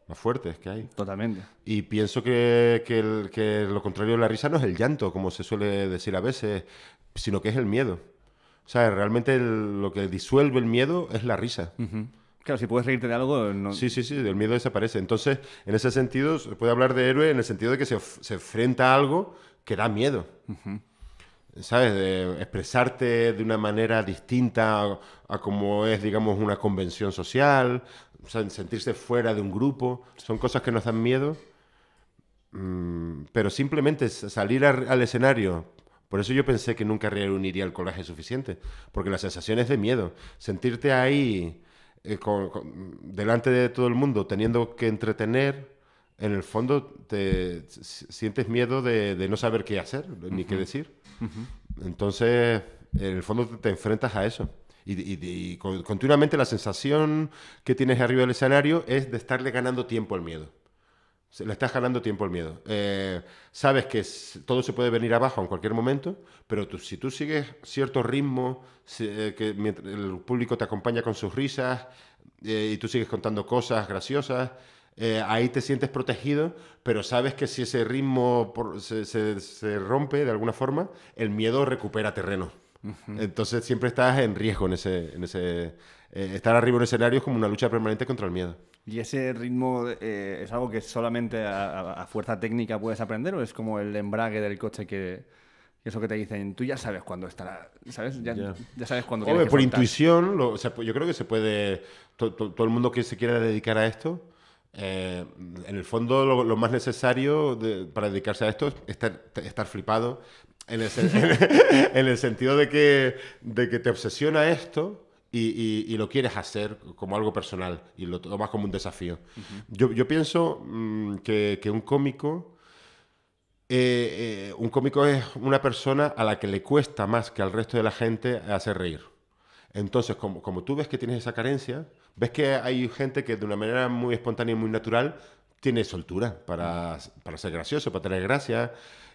más fuertes que hay. Totalmente. Y pienso que, que, lo contrario de la risa no es el llanto, como se suele decir a veces, sino que es el miedo realmente lo que disuelve el miedo es la risa. Claro, si puedes reírte de algo... No... Sí, sí, sí, el miedo desaparece. Entonces, en ese sentido, se puede hablar de héroe en el sentido de que se, enfrenta a algo que da miedo. ¿Sabes? expresarte de una manera distinta a, como es, digamos, una convención social, sentirse fuera de un grupo, son cosas que nos dan miedo. Mm, pero simplemente salir al escenario, por eso yo pensé que nunca reuniría el coraje suficiente, porque la sensación es de miedo. Sentirte ahí eh, delante de todo el mundo, teniendo que entretener, en el fondo te sientes miedo de, no saber qué hacer, ni qué decir. Entonces, en el fondo te, enfrentas a eso. y, continuamente la sensación que tienes arriba del escenario es de estarle ganando tiempo al miedo. Le estás ganando tiempo el miedo. Eh, sabes que todo se puede venir abajo en cualquier momento, pero tú, si tú sigues cierto ritmo, eh, que el público te acompaña con sus risas eh, y tú sigues contando cosas graciosas, ahí te sientes protegido, pero sabes que si ese ritmo se, rompe de alguna forma, el miedo recupera terreno. Entonces siempre estás en riesgo en ese... En ese estar arriba en un escenario es como una lucha permanente contra el miedo. ¿Y ese ritmo eh, es algo que solamente a, fuerza técnica puedes aprender o es como el embrague del coche que eso que te dicen, tú ya sabes cuándo estará, ¿sabes? Ya, ya sabes Hombre, por intuición, pues, yo creo que se puede, todo el mundo que se quiera dedicar a esto, eh, en el fondo lo, más necesario para dedicarse a esto es estar, flipado, en el, sentido de que, de que te obsesiona esto y, lo quieres hacer como algo personal y lo tomas como un desafío. yo, pienso mm, que, un cómico... Eh, eh, un cómico es una persona a la que le cuesta más que al resto de la gente hacer reír. Entonces, como, tú ves que tienes esa carencia, ves que hay gente que de una manera muy espontánea y muy natural tiene soltura para, para ser gracioso, para tener gracia,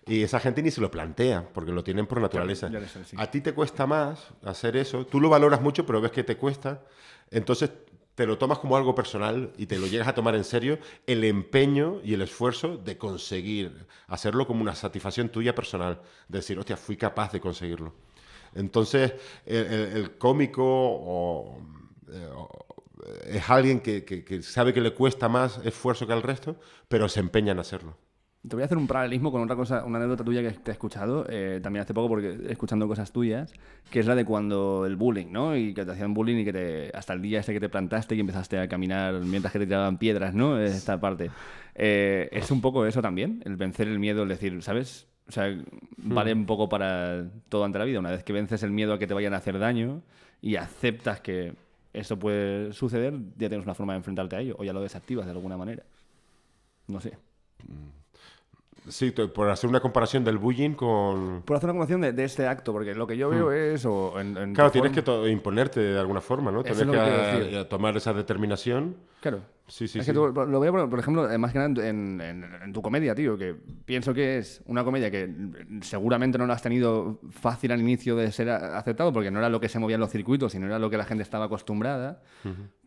y esa gente ni se lo plantea, porque lo tienen por naturaleza. A ti te cuesta más hacer eso, tú lo valoras mucho, pero ves que te cuesta. Entonces te lo tomas como algo personal y te lo llegas a tomar en serio el empeño y el esfuerzo de conseguir hacerlo como una satisfacción tuya personal, decir, hostia, fui capaz de conseguirlo. Entonces, el, cómico eh, es alguien que, que sabe que le cuesta más esfuerzo que al resto, pero se empeña en hacerlo. Te voy a hacer un paralelismo con otra cosa, una anécdota tuya que te he escuchado, eh, también hace poco, porque escuchando cosas tuyas, que es la de cuando el bullying, ¿no? Y que te hacían bullying y que hasta el día ese que te plantaste y empezaste a caminar mientras que te tiraban piedras, ¿no? Eh, esta parte. Eh, es un poco eso también, el vencer el miedo, el decir, ¿sabes? O sea, vale mm. un poco para todo ante la vida. Una vez que vences el miedo a que te vayan a hacer daño y aceptas que eso puede suceder, ya tienes una forma de enfrentarte a ello o ya lo desactivas de alguna manera. No sé. Mm. Sí, por hacer una comparación del bullying con... Por hacer una comparación de, este acto, porque lo que yo mm. veo es... en, claro, tienes que imponerte de alguna forma, ¿no? Tienes que, eh, tomar esa determinación. Claro. Sí, sí, es Que lo veo, por ejemplo, eh, más que nada en, tu comedia, tío, que pienso que es una comedia que seguramente no la has tenido fácil al inicio de ser aceptado, porque no era lo que se movía en los circuitos, sino era lo que la gente estaba acostumbrada,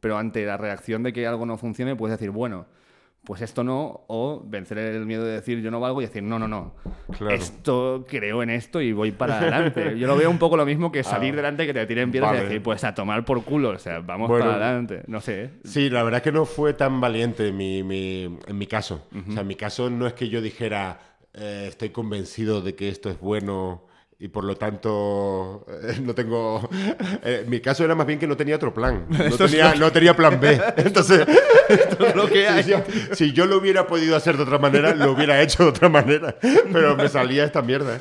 pero ante la reacción de que algo no funcione, puedes decir, bueno pues esto no, o vencer el miedo de decir yo no valgo y decir no, no, no, esto creo en esto y voy para adelante. Yo lo veo un poco lo mismo que ah, salir delante, que te tiren piedras y decir pues a tomar por culo, o sea, vamos para adelante, no sé. ¿eh? Sí, la verdad es que no fue tan valiente mi, mi, en mi caso. O sea, en mi caso no es que yo dijera eh, estoy convencido de que esto es bueno y por lo tanto eh, no tengo... Eh, mi caso era más bien que no tenía otro plan, no, tenía, no tenía plan B. Entonces, Si, yo, lo hubiera podido hacer de otra manera, lo hubiera hecho de otra manera, pero me salía esta mierda.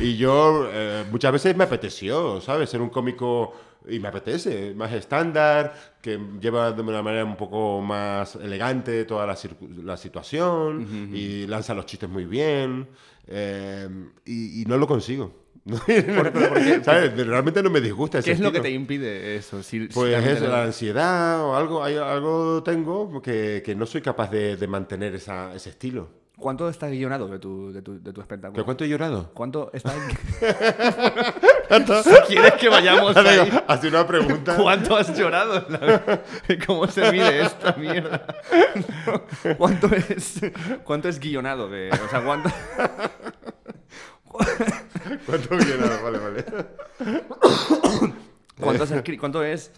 Y yo eh, muchas veces me apeteció, ¿sabes? Ser un cómico y me apetece, más estándar, que lleva de una manera un poco más elegante toda la, situación y lanza los chistes muy bien. Em, y, no lo consigo. Realmente no me disgusta ¿Qué es lo que te impide eso? pues es la ansiedad o algo, algo tengo que, que, no soy capaz de, mantener ese estilo. ¿Cuánto está guionado de tu, de tu, de tu espectáculo? cuánto he llorado? ¿Cuánto está ¿Quieres que vayamos a ahí? Hace una pregunta. ¿Cuánto has llorado? ¿Cómo se mide esta mierda? ¿Cuánto es, cuánto es guionado? De, o sea, ¿cuánto...? ¿Cuánto guionado? Vale, vale. ¿Cuánto es,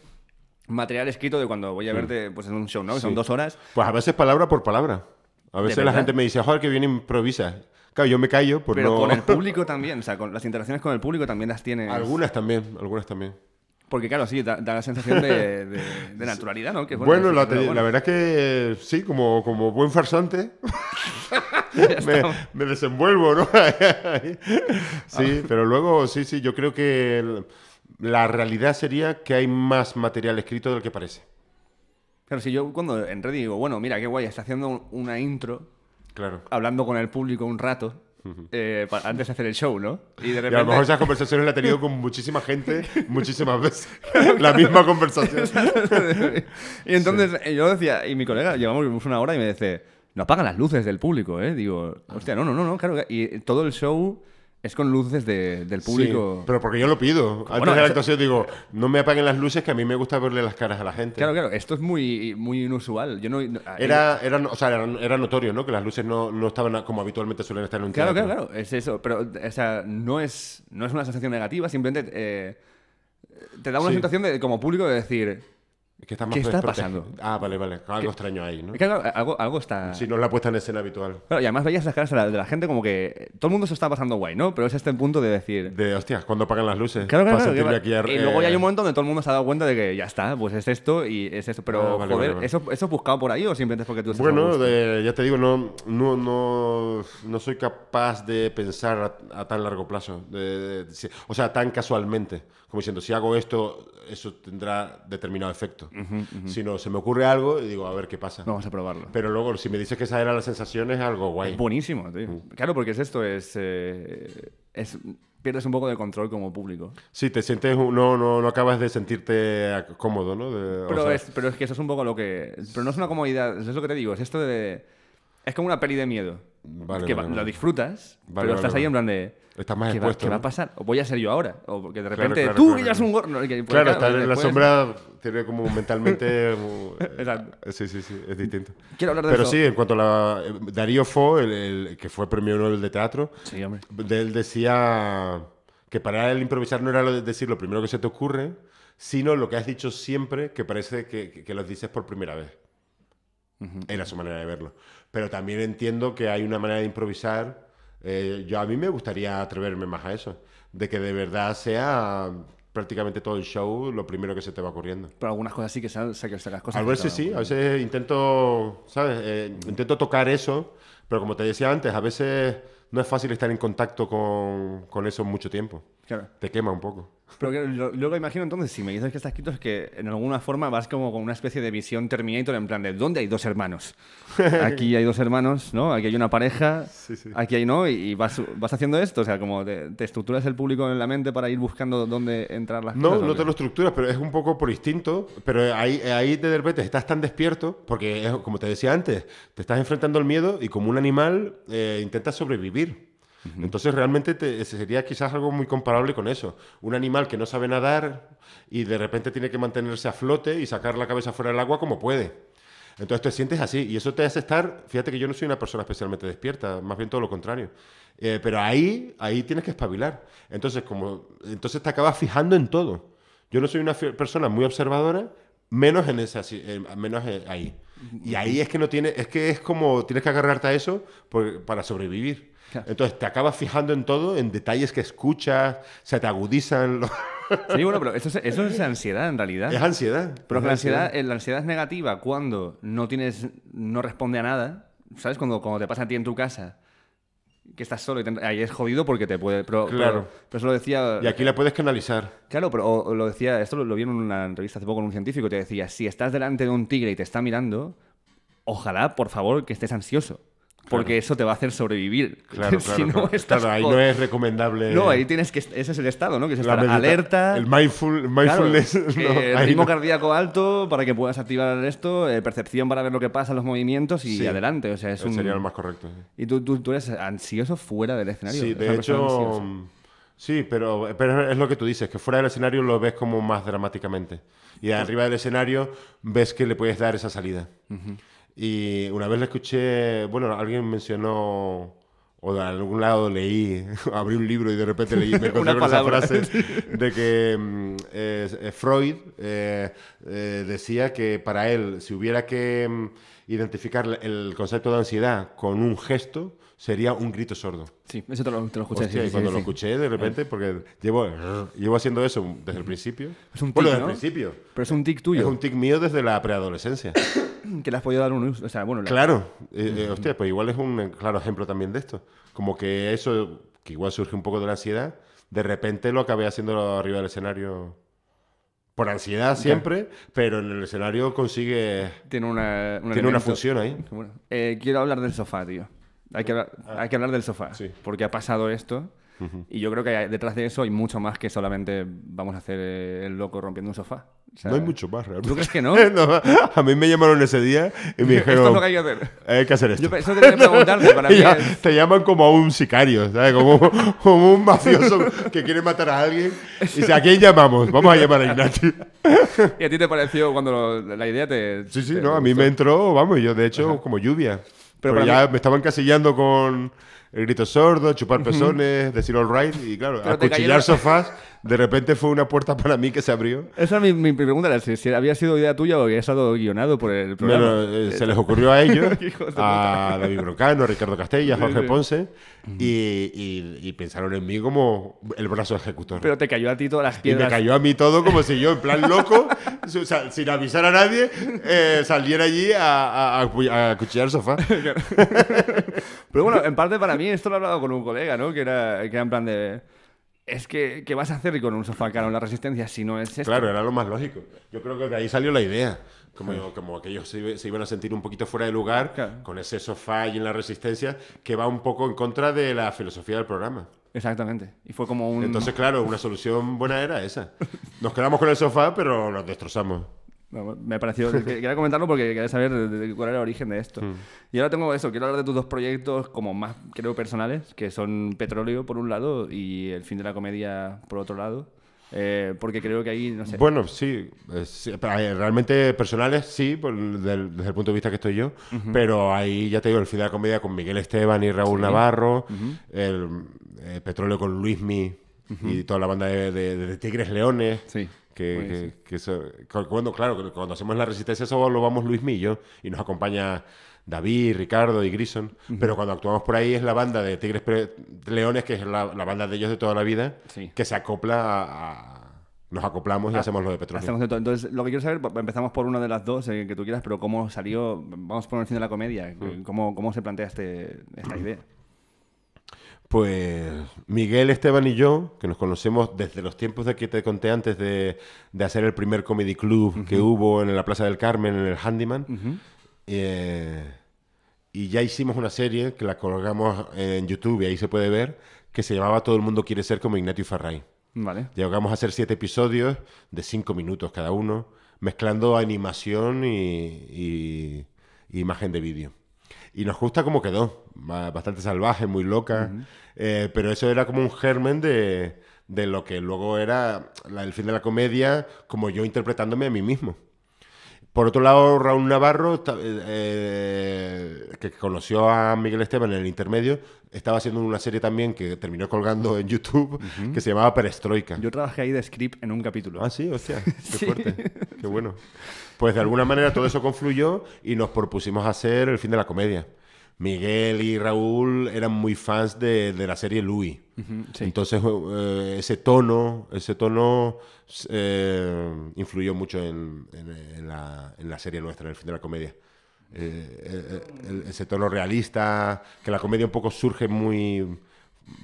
material escrito de cuando voy a mm. verte pues, en un show, no? Son dos horas. Pues a veces palabra por palabra. A veces la gente me dice, joder, que bien improvisa. Claro, yo me callo Pero con el público también, o sea, con las interacciones con el público también las tiene. Algunas también, algunas también. Porque claro, sí, da, la sensación de, naturalidad, ¿no? bueno, la, verdad es que sí, como, buen farsante, me, desenvuelvo, ¿no? sí, ah. pero luego, sí, sí, yo creo que la realidad sería que hay más material escrito del que parece. Claro, si yo cuando en Reddit digo, bueno, mira, qué guay, está haciendo una intro, claro. hablando con el público un rato, eh, antes de hacer el show, ¿no? Y, a lo mejor esas conversaciones las he tenido con muchísima gente muchísimas veces. la misma conversación. y entonces eh, yo decía, y mi colega, llevamos pues una hora y me dice, no apagan las luces del público, ¿eh? Digo, hostia, no, no, no, no, claro. Y todo el show es con luces del público. Sí, pero porque yo lo pido. Antes bueno, de la actuación digo, no me apaguen las luces, que a mí me gusta verle las caras a la gente. Claro, claro. Esto es muy, muy inusual. Yo no, era, era, notorio, ¿no? Que las luces no, estaban como habitualmente suelen estar en un Claro, claro, claro. Es eso. Pero, o sea, no es, no es una sensación negativa. Simplemente eh, te da una sensación de, como público de decir ¿Qué está pasando? Ah, vale, vale. Algo extraño ahí, ¿no? algo, algo, está... Si no es la puesta en escena habitual. Pero y además veías las caras de la, gente como que... Todo el mundo se está pasando guay, ¿no? Pero es este punto de decir... De, hostia, cuando apagan las luces? Claro, claro, claro, Aquí Y luego ya hay un eh. momento donde todo el mundo se ha dado cuenta de que ya está, pues es esto y es eso. Pero, ah, joder, ¿eso, ¿eso buscado por ahí o simplemente porque tú estás Bueno, ya te digo, no, no, no, no soy capaz de pensar a, tan largo plazo. de, o sea, tan casualmente. Como diciendo, si hago esto, eso tendrá determinado efecto si no Sino se me ocurre algo y digo, a ver qué pasa. Vamos a probarlo. Pero luego, si me dices que esa era la sensación, es algo guay. buenísimo, tío. Claro, porque es esto, es, eh, es pierdes un poco de control como público. Sí, te sientes, no, no, no acabas de sentirte cómodo, ¿no? pero, es, pero es que eso es un poco lo que... Pero no es una comodidad, es lo que te digo, es esto de... Es como una peli de miedo que lo disfrutas, pero estás ahí en plan de. Estás más ¿qué Va, ¿Qué va a pasar? ¿O voy a ser yo ahora? O porque de repente tú claro, un gorro. claro, estar en la sombra tiene como mentalmente. Sí, sí, sí, es distinto. Quiero hablar de Pero sí, en cuanto a Darío Fo, el, que fue premio Nobel de teatro, él decía que para él improvisar no era decir lo primero que se te ocurre, sino lo que has dicho siempre que parece que, que, lo dices por primera vez. Era su manera de verlo pero también entiendo que hay una manera de improvisar. Eh, yo a mí me gustaría atreverme más a eso, de que de verdad sea prácticamente todo el show lo primero que se te va ocurriendo. Pero algunas cosas sí que se las cosas. A veces sí, a veces intento, ¿sabes? Eh, intento tocar eso, pero como te decía antes, a veces no es fácil estar en contacto con, con eso mucho tiempo. Claro. Te quema un poco. Pero luego imagino entonces, si me dices que estás escrito, es que en alguna forma vas como con una especie de visión Terminator en plan de ¿dónde hay dos hermanos? Aquí hay dos hermanos, ¿no? Aquí hay una pareja, aquí hay no, y vas, vas haciendo esto, o sea, como te, estructuras el público en la mente para ir buscando dónde entrar las no, cosas. No, no te lo estructuras, pero es un poco por instinto, pero ahí, ahí de repente estás tan despierto, porque como te decía antes, te estás enfrentando al miedo y como un animal eh, intentas sobrevivir. Entonces realmente sería quizás algo muy comparable con eso. Un animal que no sabe nadar y de repente tiene que mantenerse a flote y sacar la cabeza fuera del agua como puede. Entonces te sientes así y eso te hace estar, fíjate que yo no soy una persona especialmente despierta, más bien todo lo contrario. Eh, pero ahí, ahí tienes que espabilar. Entonces, entonces te acabas fijando en todo. Yo no soy una persona muy observadora, menos en menos eh, ahí. Y ahí es que no tiene, es que es como tienes que agarrarte a eso para sobrevivir. Entonces te acabas fijando en todo, en detalles que escuchas, se te agudizan Sí, bueno, pero eso es, ansiedad en realidad. Es ansiedad. Pero la, ansiedad, eh, la ansiedad es negativa cuando no tienes, no responde a nada. ¿Sabes? Cuando, cuando te pasa a ti en tu casa que estás solo y ahí es jodido porque te puede claro pero, lo decía y aquí la puedes canalizar claro pero lo decía esto lo, vieron vi en una entrevista hace poco con un científico te decía si estás delante de un tigre y te está mirando ojalá por favor que estés ansioso porque eso te va a hacer sobrevivir. Claro, claro, no, ahí no es recomendable. No, ahí tienes que. Ese es el estado, ¿no? Que es estar alerta. El mindfulness. el ritmo cardíaco alto para que puedas activar esto, eh, percepción para ver lo que pasa, los movimientos y adelante. O sea, es eh, un... Sería lo más correcto. ¿Y tú, tú, eres ansioso fuera del escenario? Sí, de hecho. Sí, pero, pero es lo que tú dices, que fuera del escenario lo ves como más dramáticamente. Y arriba del escenario ves que le puedes dar esa salida. Y una vez la escuché, bueno, alguien mencionó, o de algún lado leí, abrí un libro y de repente leí, me encontré con esa frase de que mm, Freud eh, eh, decía que para él, si hubiera que mm, identificar el concepto de ansiedad con un gesto, sería un grito sordo. Sí, eso te lo, escuché. sí, cuando lo escuché de repente, eh. porque llevo, llevo haciendo eso desde el principio. Es un tic, bueno, desde el principio. Pero es un tic tuyo. Es un tic mío desde la preadolescencia. que le has podido dar un O sea, bueno, Claro. Eh, eh, hostia, pues igual es un claro ejemplo también de esto. Como que eso, que igual surge un poco de la ansiedad, de repente lo acabé haciendo arriba del escenario. Por ansiedad siempre, pero en el escenario consigue... Tiene una, una tiene una función ahí. quiero hablar del sofá, tío. Ah. Hay que hablar, del sofá, porque ha pasado esto. Y yo creo que detrás de eso hay mucho más que solamente vamos a hacer eh, el loco rompiendo un sofá. no hay mucho más realmente. ¿Tú crees que no? A mí me llamaron ese día y me dijeron... Esto es lo que hay que hacer. Hay que hacer esto. eso Te llaman como a un sicario, Como, un mafioso que quiere matar a alguien. Y dice, ¿a quién llamamos? Vamos a llamar a Ignacio. ¿Y a ti te pareció cuando la idea te... Sí, sí, no, a mí me entró, vamos, yo de hecho, como lluvia. Pero, ya me estaban casillando con el grito sordo, chupar pezones, decir all right y claro, acuchillar sofás De repente fue una puerta para mí que se abrió. Esa es mi, pregunta, si, había sido idea tuya o había estado guionado por el programa. Eh, se les ocurrió a ellos, a David Brocano, a Ricardo Castella, Jorge Ponce, y, pensaron en mí como el brazo ejecutor. Pero te cayó a ti todas las piedras. Y me cayó a mí todo como si yo, en plan loco, sin avisar a nadie, eh, saliera allí a, a, cuchillar el sofá. Pero bueno, en parte para mí esto lo he hablado con un colega, ¿no? Que era, que era en plan de es que, ¿qué vas a hacer con un sofá caro en la resistencia si no es esto? Claro, era lo más lógico. Yo creo que de ahí salió la idea. Como, como que ellos se, iban a sentir un poquito fuera de lugar con ese sofá y en la resistencia que va un poco en contra de la filosofía del programa. Exactamente. Y fue como un... Entonces, claro, una solución buena era esa. Nos quedamos con el sofá, pero nos destrozamos me pareció. quería comentarlo porque quería saber cuál era el origen de esto. Hmm. Y ahora tengo eso, quiero hablar de tus dos proyectos como más, creo, personales, que son Petróleo por un lado y El fin de la comedia por otro lado. Eh, porque creo que ahí, no sé. Bueno, sí, eh, realmente personales sí, desde, el punto de vista que estoy yo, pero ahí ya te digo, el fin de la comedia con Miguel Esteban y Raúl Navarro, el, eh, Petróleo con Luismi Mi y toda la banda de Tigres Leones. Sí. Que, cuando, claro, cuando hacemos la resistencia Eso lo vamos Luis Millo y nos acompaña David, Ricardo y Grison. Pero cuando actuamos por ahí es la banda de Tigres Leones, que es la, banda de ellos de toda la vida, que se acopla a, nos acoplamos y ah, hacemos lo de petróleo. Entonces, lo que quiero saber, empezamos por una de las dos eh, que tú quieras, pero ¿cómo salió? Vamos por el fin de la comedia. Mm. ¿Cómo, cómo se plantea este, esta idea? Pues Miguel, Esteban y yo, que nos conocemos desde los tiempos de que te conté antes de, hacer el primer comedy club que hubo en la Plaza del Carmen, en el Handyman. Eh, y ya hicimos una serie que la colgamos en YouTube y ahí se puede ver, que se llamaba Todo el mundo quiere ser como Ignacio Farray. Vale. Llegamos a hacer siete episodios de cinco minutos cada uno, mezclando animación y, y imagen de vídeo. Y nos gusta cómo quedó. Bastante salvaje, muy loca. Eh, pero eso era como un germen de, de lo que luego era el fin de la comedia, como yo interpretándome a mí mismo. Por otro lado, Raúl Navarro, eh, eh, que conoció a Miguel Esteban en el intermedio, estaba haciendo una serie también que terminó colgando en YouTube, que se llamaba Perestroika. Yo trabajé ahí de script en un capítulo. Ah, sí, hostia, qué fuerte, qué bueno. Pues de alguna manera todo eso confluyó y nos propusimos hacer el fin de la comedia. Miguel y Raúl eran muy fans de, la serie Louis. Entonces, eh, ese tono, ese tono eh, influyó mucho en, la, serie nuestra, en el fin de la comedia. Eh, ese tono realista, que la comedia un poco surge muy.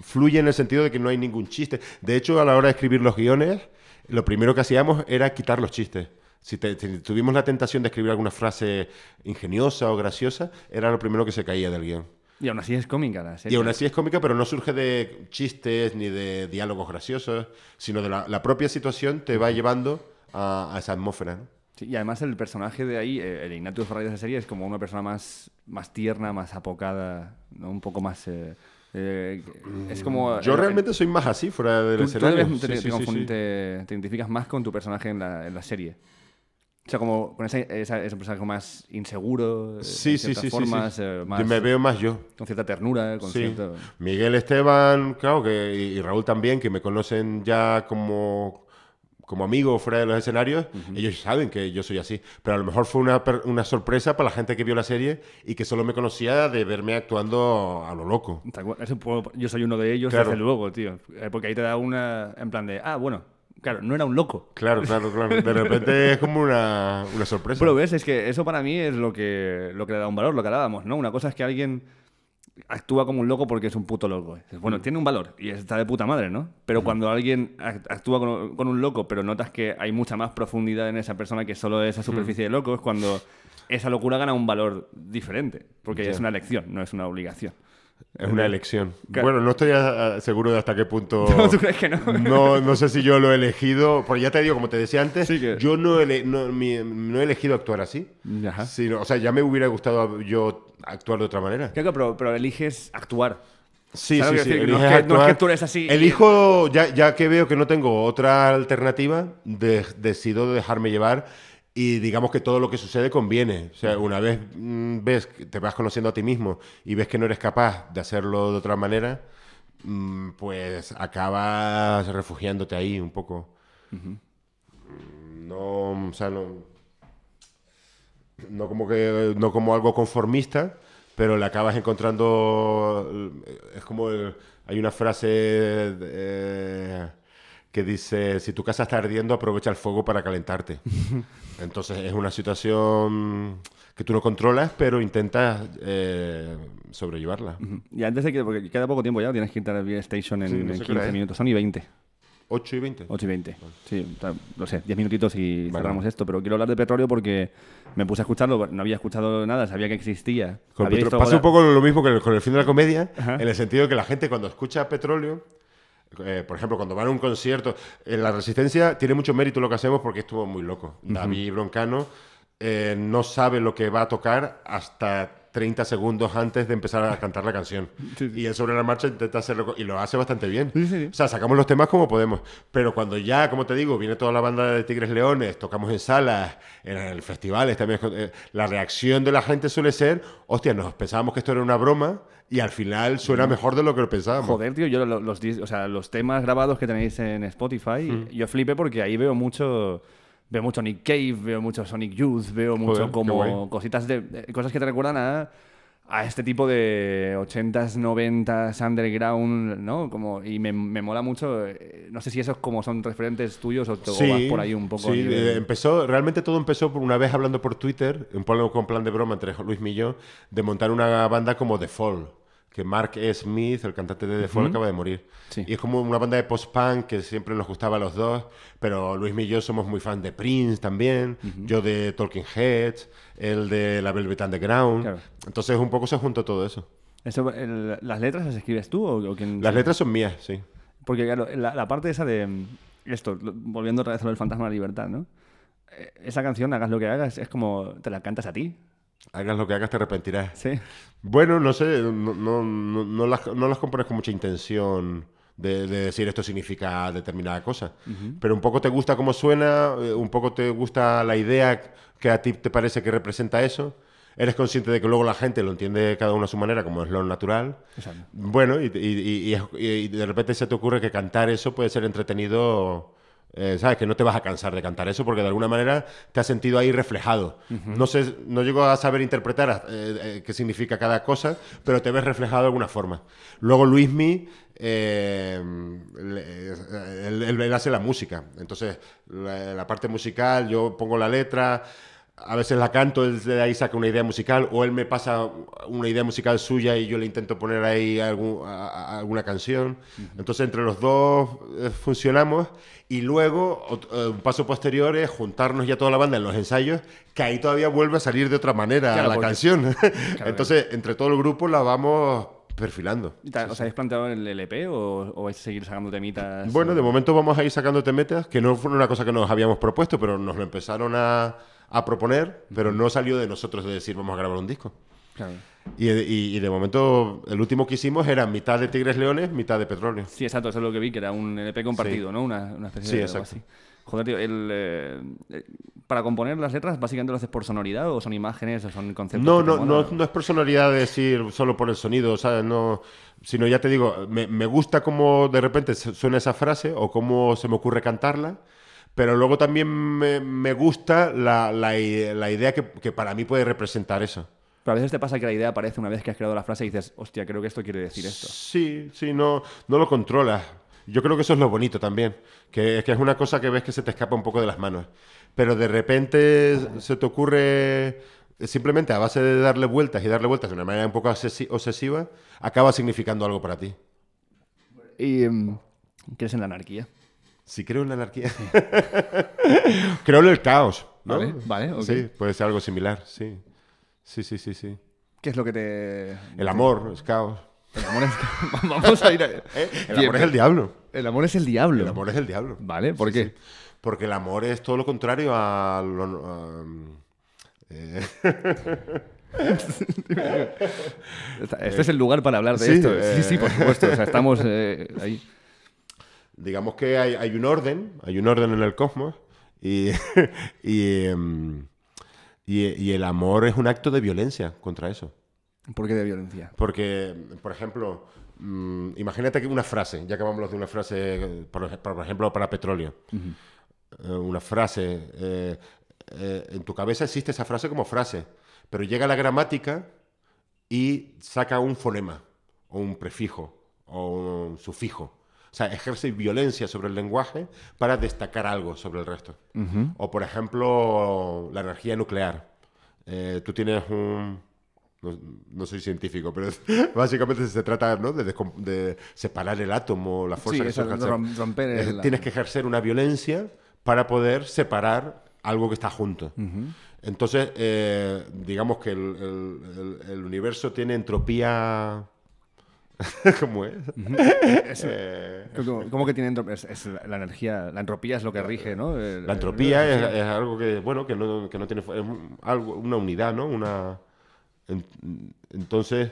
fluye en el sentido de que no hay ningún chiste. De hecho, a la hora de escribir los guiones, lo primero que hacíamos era quitar los chistes. Si, tuvimos la tentación de escribir alguna frase ingeniosa o graciosa, era lo primero que se caía del guión. Y aún así es cómica la serie. Y aún así es cómica, pero no surge de chistes ni de diálogos graciosos, sino de la, propia situación te va llevando a, esa atmósfera. Sí, y además el personaje de ahí, eh, el Ignatius Ferrari de esa serie, es como una persona más, más tierna, más apocada, ¿no? un poco más... Eh, eh, es como... Yo realmente soy más así fuera del escenario. Tú, te, te, identificas más con tu personaje en la, en la serie. O sea, como con ese personaje más inseguro, sí, en sí, formas, sí, sí. Eh, me veo más yo. Con cierta ternura, con sí. cierto... Miguel Esteban, claro, que, y Raúl también, que me conocen ya como, como amigo fuera de los escenarios, ellos saben que yo soy así. Pero a lo mejor fue una, una, sorpresa para la gente que vio la serie y que solo me conocía de verme actuando a lo loco. Yo soy uno de ellos, desde luego, tío. Eh, porque ahí te da una, en plan de, ah, bueno Claro, no era un loco. Claro, claro, claro. De repente es como una, sorpresa. Pero ves, es que eso para mí es lo que, lo le da un valor, lo que hablábamos, ¿no? Una cosa es que alguien actúa como un loco porque es un puto loco. Bueno, mm. tiene un valor y está de puta madre, ¿no? Pero mm. cuando alguien actúa con, un loco, pero notas que hay mucha más profundidad en esa persona que solo esa mm. superficie de loco, es cuando esa locura gana un valor diferente, porque es una elección, no es una obligación. Es una elección. Bueno, no estoy seguro de hasta qué punto. No, ¿tú crees que no? no? sé si yo lo he elegido. Porque ya te digo, como te decía antes, yo no, he elegido actuar así. Sino, o sea, ya me hubiera gustado yo actuar de otra manera. pero, eliges actuar. Sí, sí, sí. No es, así. Elijo, ya, ya que veo que no tengo otra alternativa, decido dejarme llevar y digamos que todo lo que sucede conviene. O sea, una vez mm, ves, te vas conociendo a ti mismo y ves que no eres capaz de hacerlo de otra manera, mm, pues acabas refugiándote ahí un poco. Mm, no, o sea, no, como que no como algo conformista, pero le acabas encontrando eh, es como hay una frase eh, que dice, si tu casa está ardiendo, aprovecha el fuego para calentarte. Entonces es una situación que tú no controlas, pero intentas eh, sobrellevarla. Y antes de que, porque queda poco tiempo ya, tienes que entrar al Station en, 15 minutos, son y 20. 8 y 20. 8 y 20. Sí, o sea, no sé, 10 minutitos y cerramos esto. Pero quiero hablar de petróleo porque me puse a escucharlo, no había escuchado nada, sabía que existía. Con Pasa un poco lo mismo que con el fin de la comedia, en el sentido de que la gente cuando escucha petróleo eh, por ejemplo, cuando van a un concierto, en eh, la Resistencia tiene mucho mérito lo que hacemos porque estuvo muy loco. David Broncano eh, no sabe lo que va a tocar hasta 30 segundos antes de empezar a cantar la canción. Y él sobre la marcha intenta hacerlo y lo hace bastante bien. o sea, sacamos los temas como podemos. Pero cuando ya, como te digo, viene toda la banda de Tigres Leones, tocamos en salas, en festivales también, la reacción de la gente suele ser, hostia, nos pensábamos que esto era una broma y al final suena mejor de lo que pensábamos. Joder, tío, yo los, o sea, los temas grabados que tenéis en Spotify, yo flipé porque ahí veo mucho veo mucho Nick Cave, veo mucho Sonic Youth, veo mucho como cositas de, cosas que te recuerdan a, a este tipo de 80s, 90s, underground, ¿no? Como, y me, mola mucho. Eh, no sé si esos como son referentes tuyos o, sí, vas por ahí un poco. Sí, eh, empezó, realmente todo empezó por una vez hablando por Twitter, un plan, con plan de broma entre Luis y de montar una banda como The Fall que Mark e. Smith, el cantante de The Fall, acaba de morir. Y es como una banda de post-punk que siempre nos gustaba a los dos, pero Luis y yo somos muy fans de Prince también, yo de Talking Heads, el de la Velvet Underground. Entonces un poco se juntó todo eso. ¿Las letras las escribes tú o, Las letras son mías, sí. Porque claro, la, parte esa de mm, esto, volviendo otra vez a lo fantasma de la libertad, ¿no? Eh, esa canción, hagas lo que hagas, es como te la cantas a ti. Hagas lo que hagas, te arrepentirás. Sí. Bueno, no sé, no, no, no, no las, compones con mucha intención de, decir esto significa determinada cosa. Pero un poco te gusta cómo suena, eh, un poco te gusta la idea que a ti te parece que representa eso. Eres consciente de que luego la gente lo entiende cada uno a su manera, como es lo natural. Exacto. Bueno, y, y de repente se te ocurre que cantar eso puede ser entretenido eh, ¿Sabes? Que no te vas a cansar de cantar eso porque de alguna manera te has sentido ahí reflejado. No sé, no llego a saber interpretar eh, eh, qué significa cada cosa, pero te ves reflejado de alguna forma. Luego Luismi, él, él, hace la música. Entonces, la parte musical, yo pongo la letra a veces la canto, él de ahí saca una idea musical, o él me pasa una idea musical suya y yo le intento poner ahí alguna canción. Entonces, entre los dos eh, funcionamos y luego, eh, un paso posterior es juntarnos ya toda la banda en los ensayos, que ahí todavía vuelve a salir de otra manera la canción. Entonces, entre todo el grupo la vamos perfilando. ¿Os habéis planteado el LP o, o, vais a seguir sacando temitas? Bueno, de momento vamos a ir sacando temitas, que no fue una cosa que nos habíamos propuesto, pero nos lo empezaron a a proponer, pero no salió de nosotros de decir vamos a grabar un disco. Y, de momento, el último que hicimos era mitad de Tigres Leones, mitad de Petróleo. Sí, exacto, eso es lo que vi, que era un LP compartido, ¿no? Una, una especie de exacto. así. Joder, tío, eh, eh, para componer las letras, básicamente lo haces por sonoridad o son imágenes o son conceptos. No, no, no, es por sonoridad decir solo por el sonido, sea No, sino ya te digo, me, me gusta cómo de repente suena esa frase o cómo se me ocurre cantarla pero luego también me, gusta la, idea que, para mí puede representar eso. Pero a veces te pasa que la idea aparece una vez que has creado la frase y dices, hostia, creo que esto quiere decir esto. Sí, sí, no, no lo controlas. Yo creo que eso es lo bonito también, que, que es una cosa que ves que se te escapa un poco de las manos. Pero de repente se te ocurre simplemente a base de darle vueltas y darle vueltas de una manera un poco obsesiva, acaba significando algo para ti. ¿Y mm, crees en la anarquía? Si creo en la anarquía. creo en el caos. Vale, vale. Sí, puede ser algo similar, sí. Sí, sí, sí, sí. ¿Qué es lo que te. El amor es caos. El amor es. Vamos a ir a... ¿Eh? El amor es el diablo. El amor es el diablo. El amor es el diablo. Vale, ¿por qué? Porque el amor es todo lo contrario a. Mm, eh. este es el lugar para hablar de esto. Sí, eh. sí, por supuesto. O sea, estamos ahí digamos que hay, un orden, hay un orden en el cosmos em, y, el amor es un acto de violencia contra eso. ¿Por qué de violencia? Porque, por ejemplo, mm, imagínate que una frase, ya acabamos de una frase, eh, por, ejemplo, para petróleo, eh, una frase, eh, en tu cabeza existe esa frase como frase, pero llega la gramática y saca un fonema, o un prefijo, o un sufijo. O sea, ejerce violencia sobre el lenguaje para destacar algo sobre el resto. O, por ejemplo, la energía nuclear. Eh, tú tienes un... No, soy científico, pero básicamente se trata ¿no? de, separar el átomo, la fuerza que Tienes que ejercer una violencia para poder separar algo que está junto. Entonces, eh, digamos que el, universo tiene entropía ¿Cómo es? Eh, ¿cómo, que tiene entropía? la energía, la entropía es lo que rige, ¿no? Eh, la entropía es, algo que, bueno, que no, tiene... una unidad, ¿no? Una... entonces,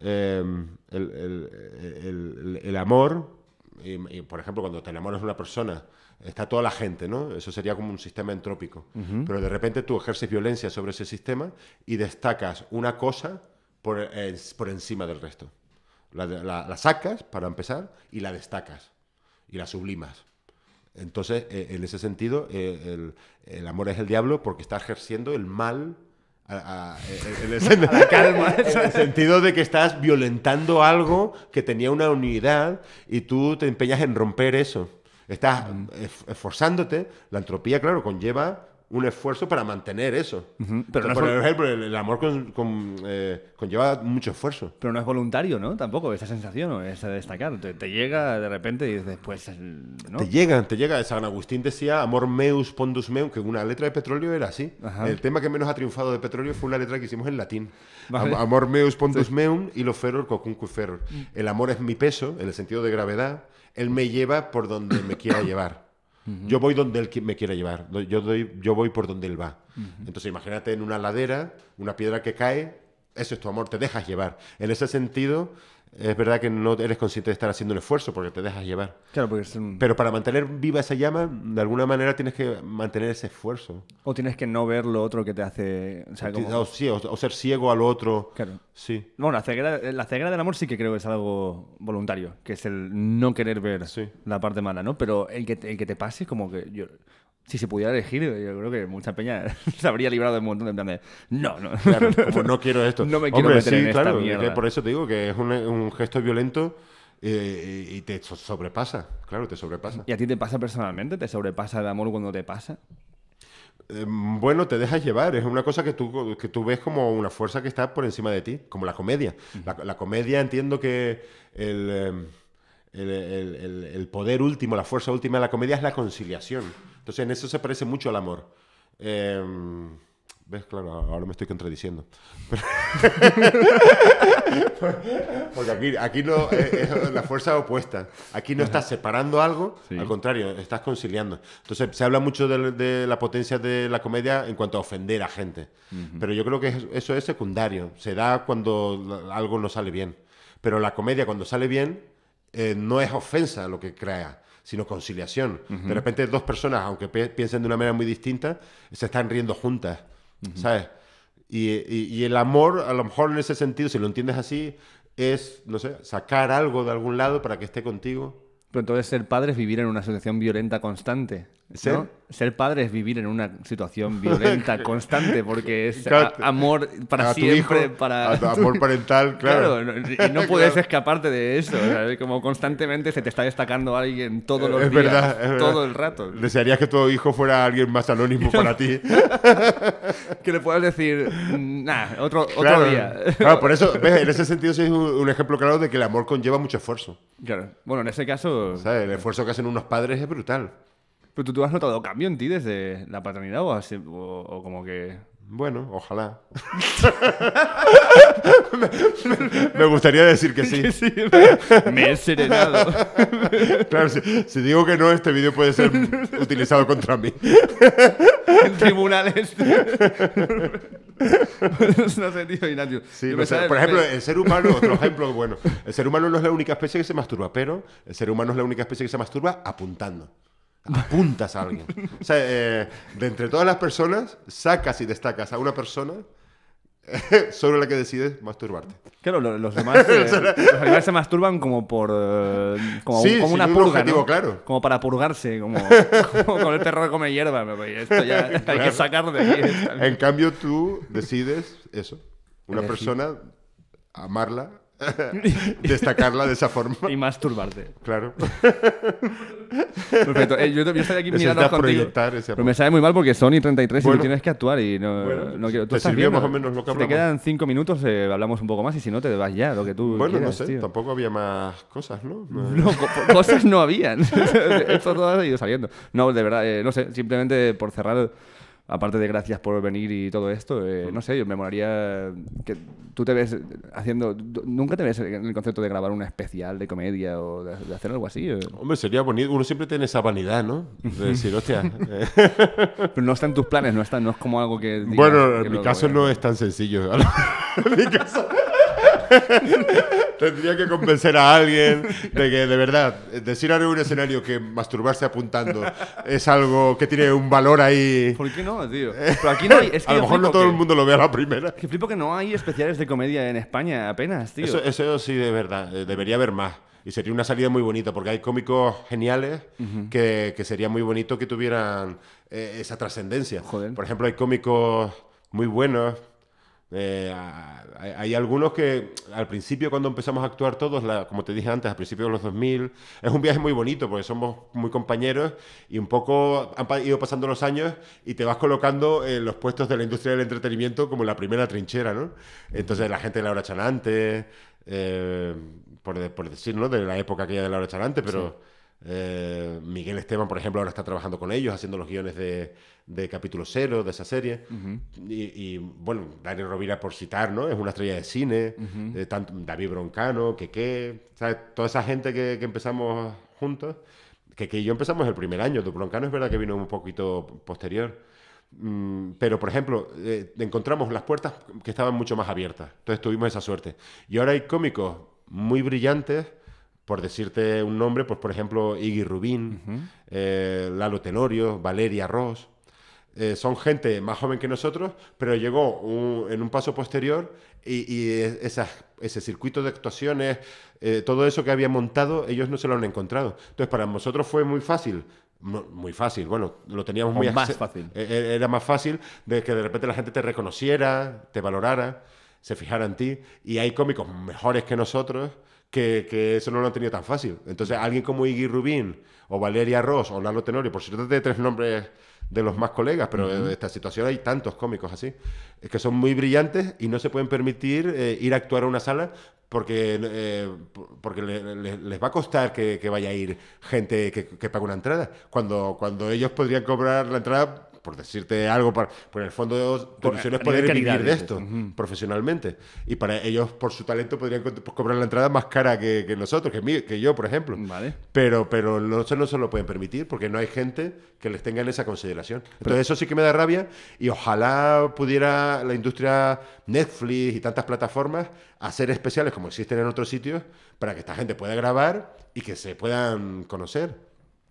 em, el, amor, por ejemplo, cuando te enamoras de una persona, está toda la gente, ¿no? Eso sería como un sistema entrópico. Pero de repente tú ejerces violencia sobre ese sistema y destacas una cosa por eh, encima del resto. La, sacas, para empezar, y la destacas, y la sublimas. Entonces, eh, en ese sentido, eh, el, amor es el diablo porque está ejerciendo el mal en el sentido de que estás violentando algo que tenía una unidad y tú te empeñas en romper eso. Estás esforzándote. La entropía, claro, conlleva un esfuerzo para mantener eso. Pero, por ejemplo, el, amor con, eh, conlleva mucho esfuerzo. Pero no es voluntario, ¿no? Tampoco, esa sensación, o esa destacar. Te, llega de repente y dices, pues. Eh, te llega, te llega. San Agustín decía amor meus pondus meum, que una letra de petróleo era así. El tema que menos ha triunfado de petróleo fue una letra que hicimos en latín. Amor meus pondus meum y lo feror cocunque feror. Mm. El amor es mi peso, en el sentido de gravedad. Él me lleva por donde me quiera llevar. Yo voy donde él me quiera llevar, yo, doy, yo voy por donde él va. Entonces imagínate en una ladera, una piedra que cae, eso es tu amor, te dejas llevar. En ese sentido, es verdad que no eres consciente de estar haciendo el esfuerzo porque te dejas llevar. Claro, porque es Pero para mantener viva esa llama, de alguna manera tienes que mantener ese esfuerzo. O tienes que no ver lo otro que te hace... O, ser ciego al otro. Claro. Sí. Bueno, la ceguera, la ceguera, del amor sí que creo que es algo voluntario, que es el no querer ver la parte mala, ¿no? Pero el que, el que te pase, como que yo si se pudiera elegir, yo creo que mucha peña se habría librado de un montón de no, no, claro, no quiero esto. No me quiero meter en esta mierda. por eso te digo que es un, gesto violento eh, y te sobrepasa, claro, te sobrepasa. ¿Y a ti te pasa personalmente? ¿Te sobrepasa el amor cuando te pasa? Em, bueno, te dejas llevar, es una cosa que tú, que tú ves como una fuerza que está por encima de ti, como la comedia. la, comedia entiendo que el... Em, el, el, poder último, la fuerza última de la comedia es la conciliación. Entonces en eso se parece mucho al amor. Em, ¿Ves? Claro, ahora me estoy contradiciendo. Porque aquí, aquí no, eh, es, la fuerza opuesta. Aquí no estás separando algo, al contrario, estás conciliando. Entonces, se habla mucho de, la potencia de la comedia en cuanto a ofender a gente. Pero yo creo que eso es secundario. Se da cuando algo no sale bien. Pero la comedia, cuando sale bien, eh, no es ofensa lo que crea, sino conciliación. De repente dos personas, aunque piensen de una manera muy distinta, se están riendo juntas, ¿sabes? Y, el amor, a lo mejor en ese sentido, si lo entiendes así, es, no sé, sacar algo de algún lado para que esté contigo. Pero entonces ser padre es vivir en una situación violenta constante. ¿Ser? Ser padre es vivir en una situación violenta constante, porque es amor para siempre, hijo, para... amor parental, claro. y no puedes escaparte de eso, como constantemente se te está destacando alguien todos los días, todo el rato. Desearías que tu hijo fuera alguien más anónimo para ti. que le puedas decir, nada otro, otro día. Claro, por eso, en ese sentido sí es un, ejemplo claro de que el amor conlleva mucho esfuerzo. Claro, bueno, en ese caso... El esfuerzo que hacen unos padres es brutal. Pero tú, has notado cambio en ti desde la paternidad o, como que bueno, ojalá. me, gustaría decir que sí. me he serenado. claro, si, digo que no, este vídeo puede ser utilizado contra mí. en tribunales. no sé, tío, Ignacio. Sí, por ejemplo, el ser humano, otro ejemplo bueno. El ser humano no es la única especie que se masturba, pero el ser humano es la única especie que se masturba apuntando apuntas a alguien. O sea, eh, de entre todas las personas, sacas y destacas a una persona sobre la que decides masturbarte. Claro, eh, los, demás, se masturban como por. Eh, como, una purga. claro. Como para purgarse, como, como con el este terror come hierba. ya hay que sacar de ahí En cambio, tú decides eso. Una persona, amarla destacarla de esa forma. Y masturbarte. Claro. Perfecto. Eh, yo, yo, estaría aquí mirando contigo. pero me sabe muy mal porque son y 33 y y tienes que actuar y no, quiero... te más o menos lo si te quedan 5 minutos, eh, hablamos un poco más y si no, te vas ya, lo que tú Bueno, no sé. Tampoco había más cosas, ¿no? No, cosas no habían. Esto todo ha ido saliendo. No, de verdad, eh, no sé. Simplemente por cerrar aparte de gracias por venir y todo esto, eh, no sé, yo me molaría que tú te ves haciendo, nunca te ves en el concepto de grabar un especial de comedia o de, hacer algo así. Hombre, sería bonito, uno siempre tiene esa vanidad, ¿no? De decir, hostia. Eh". Pero no está en tus planes, no está, no es como algo que... bueno, en mi caso no es tan sencillo. mi caso... Tendría que convencer a alguien de que, de verdad, decir ahora en un escenario que masturbarse apuntando es algo que tiene un valor ahí. ¿Por qué no, tío? Pero aquí no a lo mejor no todo el mundo lo ve a la primera. Que flipo que no hay especiales de comedia en España apenas, tío. Eso, sí, de verdad. Eh, debería haber más. Y sería una salida muy bonita, porque hay cómicos geniales que, que, sería muy bonito que tuvieran eh, esa trascendencia. Por ejemplo, hay cómicos muy buenos eh, hay algunos que al principio cuando empezamos a actuar todos, la, como te dije antes, al principio de los 2000, es un viaje muy bonito porque somos muy compañeros y un poco han ido pasando los años y te vas colocando en los puestos de la industria del entretenimiento como la primera trinchera, ¿no? Entonces la gente de Laura Chanante, eh, por, decirlo De la época aquella de Laura Chanante, pero... Eh, Miguel Esteban, por ejemplo, ahora está trabajando con ellos, haciendo los guiones de, capítulo cero de esa serie. y, bueno, Daniel Rovira, por citar, ¿no? Es una estrella de cine. Eh, David Broncano, que qué, ¿sabes? Toda esa gente que, empezamos juntos, que, que yo empezamos el primer año. Tu Broncano es verdad que vino un poquito posterior. Mm, pero, por ejemplo, eh, encontramos las puertas que estaban mucho más abiertas. Entonces tuvimos esa suerte. Y ahora hay cómicos muy brillantes por decirte un nombre, pues por ejemplo Iggy Rubín, eh, Lalo Tenorio, Valeria Ross. Eh, son gente más joven que nosotros, pero llegó en un paso posterior y, ese circuito de actuaciones, eh, todo eso que había montado, ellos no se lo han encontrado. Entonces, para nosotros fue muy fácil muy fácil, bueno, lo teníamos muy más fácil. E, e, era más fácil de que de repente la gente te reconociera, te valorara, se fijara en ti. Y hay cómicos mejores que nosotros que, eso no lo han tenido tan fácil. Entonces, alguien como Iggy Rubín o Valeria Ross o Lalo Tenorio, por cierto, de tres nombres de los más colegas, pero en esta situación hay tantos cómicos así, que son muy brillantes y no se pueden permitir eh, ir a actuar a una sala porque, eh, porque les va a costar que, vaya a ir gente que, que pague una entrada, cuando, cuando ellos podrían cobrar la entrada por decirte algo, por, en el fondo tu es poder vivir de esto profesionalmente. Y para ellos, por su talento, podrían pues, cobrar la entrada más cara que, nosotros, que, yo, por ejemplo. Pero, pero no, no se lo pueden permitir porque no hay gente que les tenga en esa consideración. Entonces, eso sí que me da rabia y ojalá pudiera la industria Netflix y tantas plataformas hacer especiales como existen en otros sitios para que esta gente pueda grabar y que se puedan conocer.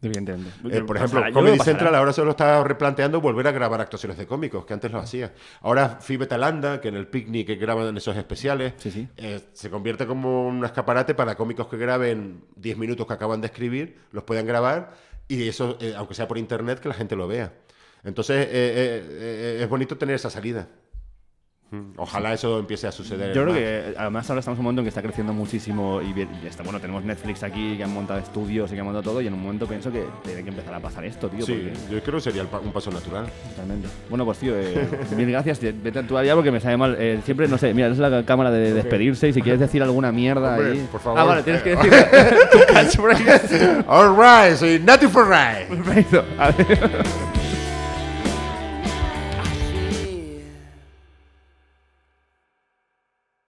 Eh, por ejemplo, Comedy Central ahora solo está replanteando volver a grabar actuaciones de cómicos, que antes lo hacía. Ahora Fibe Talanda, que en el picnic que graban esos especiales, eh, se convierte como un escaparate para cómicos que graben 10 minutos que acaban de escribir, los puedan grabar y eso, eh, aunque sea por internet, que la gente lo vea. Entonces, es bonito tener esa salida. Mm, ojalá eso empiece a suceder. Yo creo que además ahora estamos en un momento en que está creciendo muchísimo y, está, bueno, tenemos Netflix aquí que han montado estudios y que han montado todo y en un momento pienso que tiene que empezar a pasar esto, tío. Sí, yo creo que sería un paso natural. Totalmente. Bueno, pues tío, eh, mil gracias. Vete a tu ya porque me sale mal. Eh, siempre, no sé, mira, es la cámara de, despedirse y si quieres decir alguna mierda ahí... Por favor. Ah, vale, tienes que decir All right, nothing for right. Perfecto. A ver.